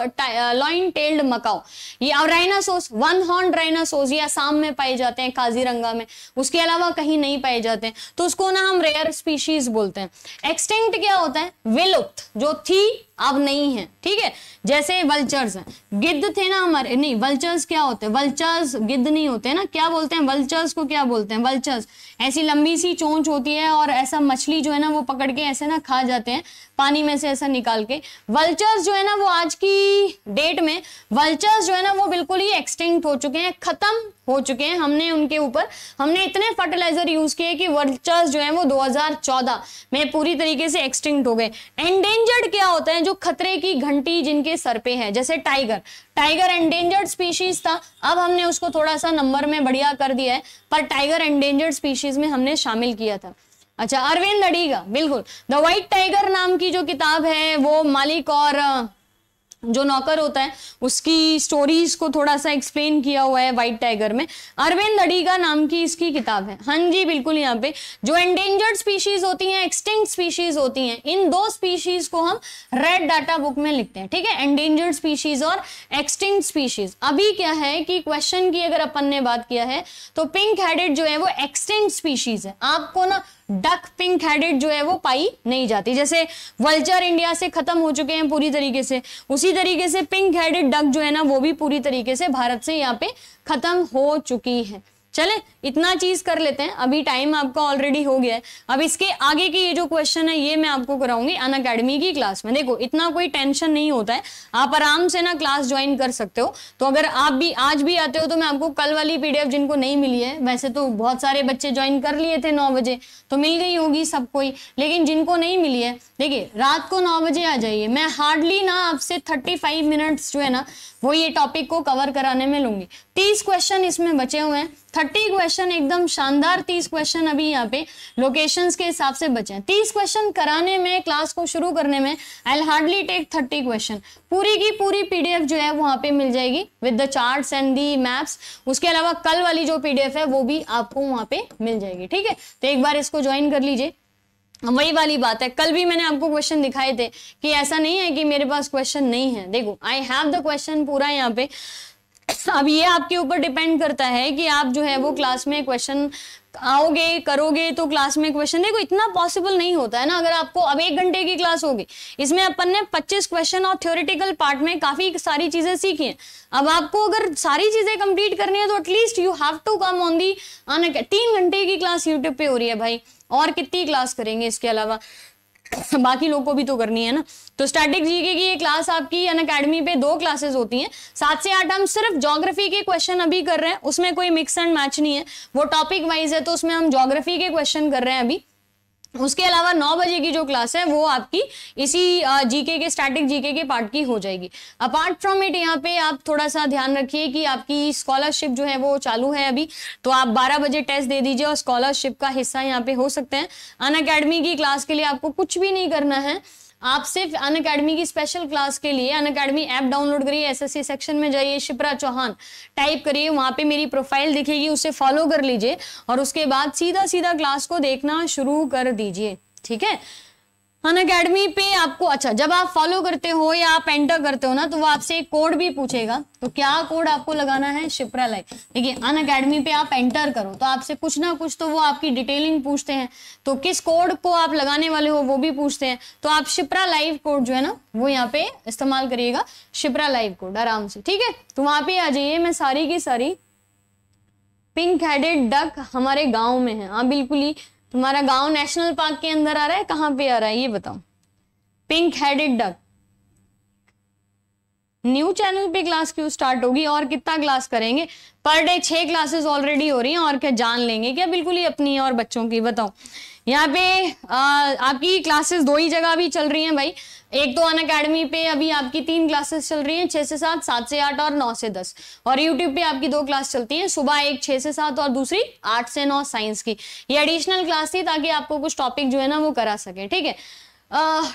लॉइन टेल्ड मकाओ ये और राइनासोस वन हॉर्न राइनासोस ये आसाम में पाए जाते हैं काजीरंगा में उसके अलावा कहीं नहीं पाए जाते हैं तो उसको ना हम रेयर स्पीशीज बोलते हैं एक्सटिंक्ट क्या होता है विलुप्त जो थी अब नहीं है ठीक है जैसे वल्चर्स हैं गिद्ध थे ना हमारे नहीं वल्चर्स क्या होते हैं वल्चर्स गिद्ध नहीं होते ना क्या बोलते हैं वल्चर्स को क्या बोलते हैं वल्चर्स ऐसी लंबी सी चोंच होती है और ऐसा मछली जो है ना वो पकड़ के ऐसे ना खा जाते हैं पानी में से ऐसा निकाल के वल्चर्स जो है ना वो आज की डेट में वल्चर्स जो है ना वो बिल्कुल ही एक्सटिंक्ट हो चुके हैं खत्म हो चुके हैं हमने उनके ऊपर हमने इतने फर्टिलाइजर यूज किए कि वर्चर्स जो है वो 2014 में पूरी तरीके से एक्सटिंक्ट हो गए एंडेंजर्ड क्या होता है जो खतरे की घंटी जिनके सर पे है जैसे टाइगर टाइगर एंडेंजर्ड स्पीशीज था अब हमने उसको थोड़ा सा नंबर में बढ़िया कर दिया है पर टाइगर एंडेंजर्ड स्पीशीज में हमने शामिल किया था अच्छा अरविंद अडीगा बिल्कुल द व्हाइट टाइगर नाम की जो किताब है वो मालिक और जो नौकर होता है उसकी स्टोरीज को थोड़ा सा एक्सप्लेन किया हुआ है वाइट टाइगर में अरविंद अडीगा नाम की इसकी किताब है हाँ जी बिल्कुल यहाँ पे जो एंडेंजर्ड स्पीशीज होती हैं एक्सटिंक्ट स्पीशीज होती हैं इन दो स्पीशीज को हम रेड डाटा बुक में लिखते हैं ठीक है एंडेंजर्ड स्पीशीज और एक्सटिंक्ट स्पीशीज अभी क्या है कि क्वेश्चन की अगर अपन ने बात किया है तो पिंक हेडेड जो है वो एक्सटिंक्ट स्पीशीज है आपको ना डक पिंक हेडेड जो है वो पाई नहीं जाती जैसे वल्चर इंडिया से खत्म हो चुके हैं पूरी तरीके से उसी तरीके से पिंक हेडेड डक जो है ना वो भी पूरी तरीके से भारत से यहाँ पे खत्म हो चुकी है चले इतना चीज कर लेते हैं अभी टाइम आपका ऑलरेडी हो गया है अब इसके आगे के ये जो क्वेश्चन है ये मैं आपको कराऊंगी अन अकेडमी की क्लास में देखो इतना कोई टेंशन नहीं होता है आप आराम से ना क्लास ज्वाइन कर सकते हो तो अगर आप भी आज भी आते हो तो मैं आपको कल वाली पीडीएफ जिनको नहीं मिली है वैसे तो बहुत सारे बच्चे ज्वाइन कर लिए थे नौ बजे तो मिल गई होगी सबको कोई लेकिन जिनको नहीं मिली है देखिए रात को नौ बजे आ जाइए मैं हार्डली ना आपसे थर्टी फाइव मिनट्स जो है ना वो ये टॉपिक को कवर कराने में लूंगी तीस क्वेश्चन इसमें बचे हुए हैं थर्टी क्वेश्चन क्वेश्चन एकदम शानदार तीस क्वेश्चन अभी यहाँ पे लोकेशंस के हिसाब से बचे हैं तीस क्वेश्चन कराने में क्लास को शुरू करने में I hardly take thirty question पूरी की पूरी पीडीएफ जो है वहां पे मिल जाएगी with the chart and the maps उसके अलावा कल वाली जो पीडीएफ है वो भी आपको वहां पे मिल जाएगी ठीक है तो एक बार इसको ज्वाइन कर लीजिए वही वाली बात है कल भी मैंने आपको क्वेश्चन दिखाए थे कि ऐसा नहीं है कि मेरे पास क्वेश्चन नहीं है देखो आई हैव द क्वेश्चन पूरा यहाँ पे अब ये आपके ऊपर डिपेंड करता है कि आप जो है वो क्लास में क्वेश्चन आओगे करोगे तो क्लास में क्वेश्चन देखो इतना पॉसिबल नहीं होता है ना अगर आपको अब एक घंटे की क्लास होगी इसमें अपन ने 25 क्वेश्चन और थ्योरेटिकल पार्ट में काफी सारी चीजें सीखी हैं अब आपको अगर सारी चीजें कंप्लीट करनी है तो at least you have to come on the आना तीन घंटे की क्लास यूट्यूब पे हो रही है भाई और कितनी क्लास करेंगे इसके अलावा बाकी लोग को भी तो करनी है ना तो स्टैटिक जीके की ये क्लास आपकी अन अकेडमी पे दो क्लासेस होती हैं सात से आठ हम सिर्फ ज्योग्राफी के क्वेश्चन अभी कर रहे हैं उसमें कोई मिक्स एंड मैच नहीं है वो टॉपिक वाइज है तो उसमें हम ज्योग्राफी के क्वेश्चन कर रहे हैं अभी उसके अलावा नौ बजे की जो क्लास है वो आपकी इसी जीके के स्टैटिक जीके के पार्ट की हो जाएगी अपार्ट फ्रॉम इट यहाँ पे आप थोड़ा सा ध्यान रखिए कि आपकी स्कॉलरशिप जो है वो चालू है अभी तो आप 12 बजे टेस्ट दे दीजिए और स्कॉलरशिप का हिस्सा यहाँ पे हो सकते हैं अन अकेडमी की क्लास के लिए आपको कुछ भी नहीं करना है आप सिर्फ अन अकेडमी की स्पेशल क्लास के लिए अन अकेडमी ऐप डाउनलोड करिए सी सेक्शन में जाइए शिप्रा चौहान टाइप करिए वहां पे मेरी प्रोफाइल दिखेगी उसे फॉलो कर लीजिए और उसके बाद सीधा सीधा क्लास को देखना शुरू कर दीजिए ठीक है फन अकेडमी पे आपको अच्छा जब आप फॉलो करते हो या आप एंटर करते हो ना तो वो आपसे एक कोड भी पूछेगा तो क्या कोड आपको लगाना है शिप्रा लाइफ देखिए अन अकेडमी पे आप एंटर करो तो आपसे कुछ ना कुछ तो वो आपकी डिटेलिंग पूछते हैं तो किस कोड को आप लगाने वाले हो वो भी पूछते हैं तो आप शिप्रा लाइव कोड जो है ना वो यहाँ पे इस्तेमाल करिएगा शिप्रा लाइव कोड आराम से ठीक है तो वहां पे आ जाइए मैं सारी की सारी पिंक हेडेड डक हमारे गाँव में है हाँ बिल्कुल ही तुम्हारा गांव नेशनल पार्क के अंदर आ रहा है कहां पे आ रहा है ये बताओ pink headed duck new channel पे क्लास क्यों स्टार्ट होगी और कितना क्लास करेंगे पर डे छह क्लासेस ऑलरेडी हो रही हैं और क्या जान लेंगे क्या बिल्कुल ही अपनी और बच्चों की बताओ यहाँ पे आ, आपकी क्लासेस दो ही जगह अभी चल रही हैं भाई एक तो अन अकेडमी पे अभी आपकी तीन क्लासेस चल रही हैं छः से सात सात से आठ और नौ से दस और यूट्यूब पे आपकी दो क्लास चलती हैं सुबह एक छः से सात और दूसरी आठ से नौ साइंस की ये एडिशनल क्लास थी ताकि आपको कुछ टॉपिक जो है ना वो करा सकें ठीक है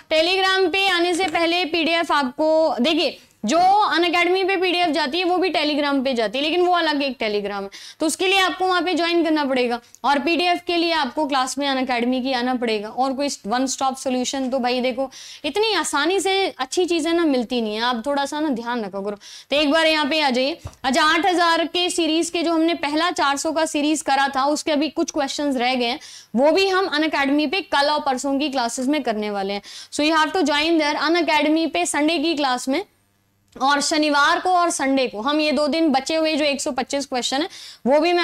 टेलीग्राम पे आने से पहले पीडीएफ आपको देखिए जो अन अकेडमी पे पीडीएफ जाती है वो भी टेलीग्राम पे जाती है लेकिन वो अलग एक टेलीग्राम है तो उसके लिए आपको वहां पे ज्वाइन करना पड़ेगा और पीडीएफ के लिए आपको क्लास में अन अकेडमी की आना पड़ेगा और कोई वन स्टॉप सॉल्यूशन तो भाई देखो इतनी आसानी से अच्छी चीज़ें ना मिलती नहीं है आप थोड़ा सा ना ध्यान रखो करो तो एक बार यहाँ पे आ जाइए अच्छा आठ के सीरीज के जो हमने पहला चार का सीरीज करा था उसके अभी कुछ क्वेश्चन रह गए हैं वो भी हम अन पे कल और परसों की क्लासेस में करने वाले हैं so you have to join there अन पे संडे की क्लास में और शनिवार को और संडे को हम ये दो दिन बचे हुए जो 125 क्वेश्चन है वो भी मैं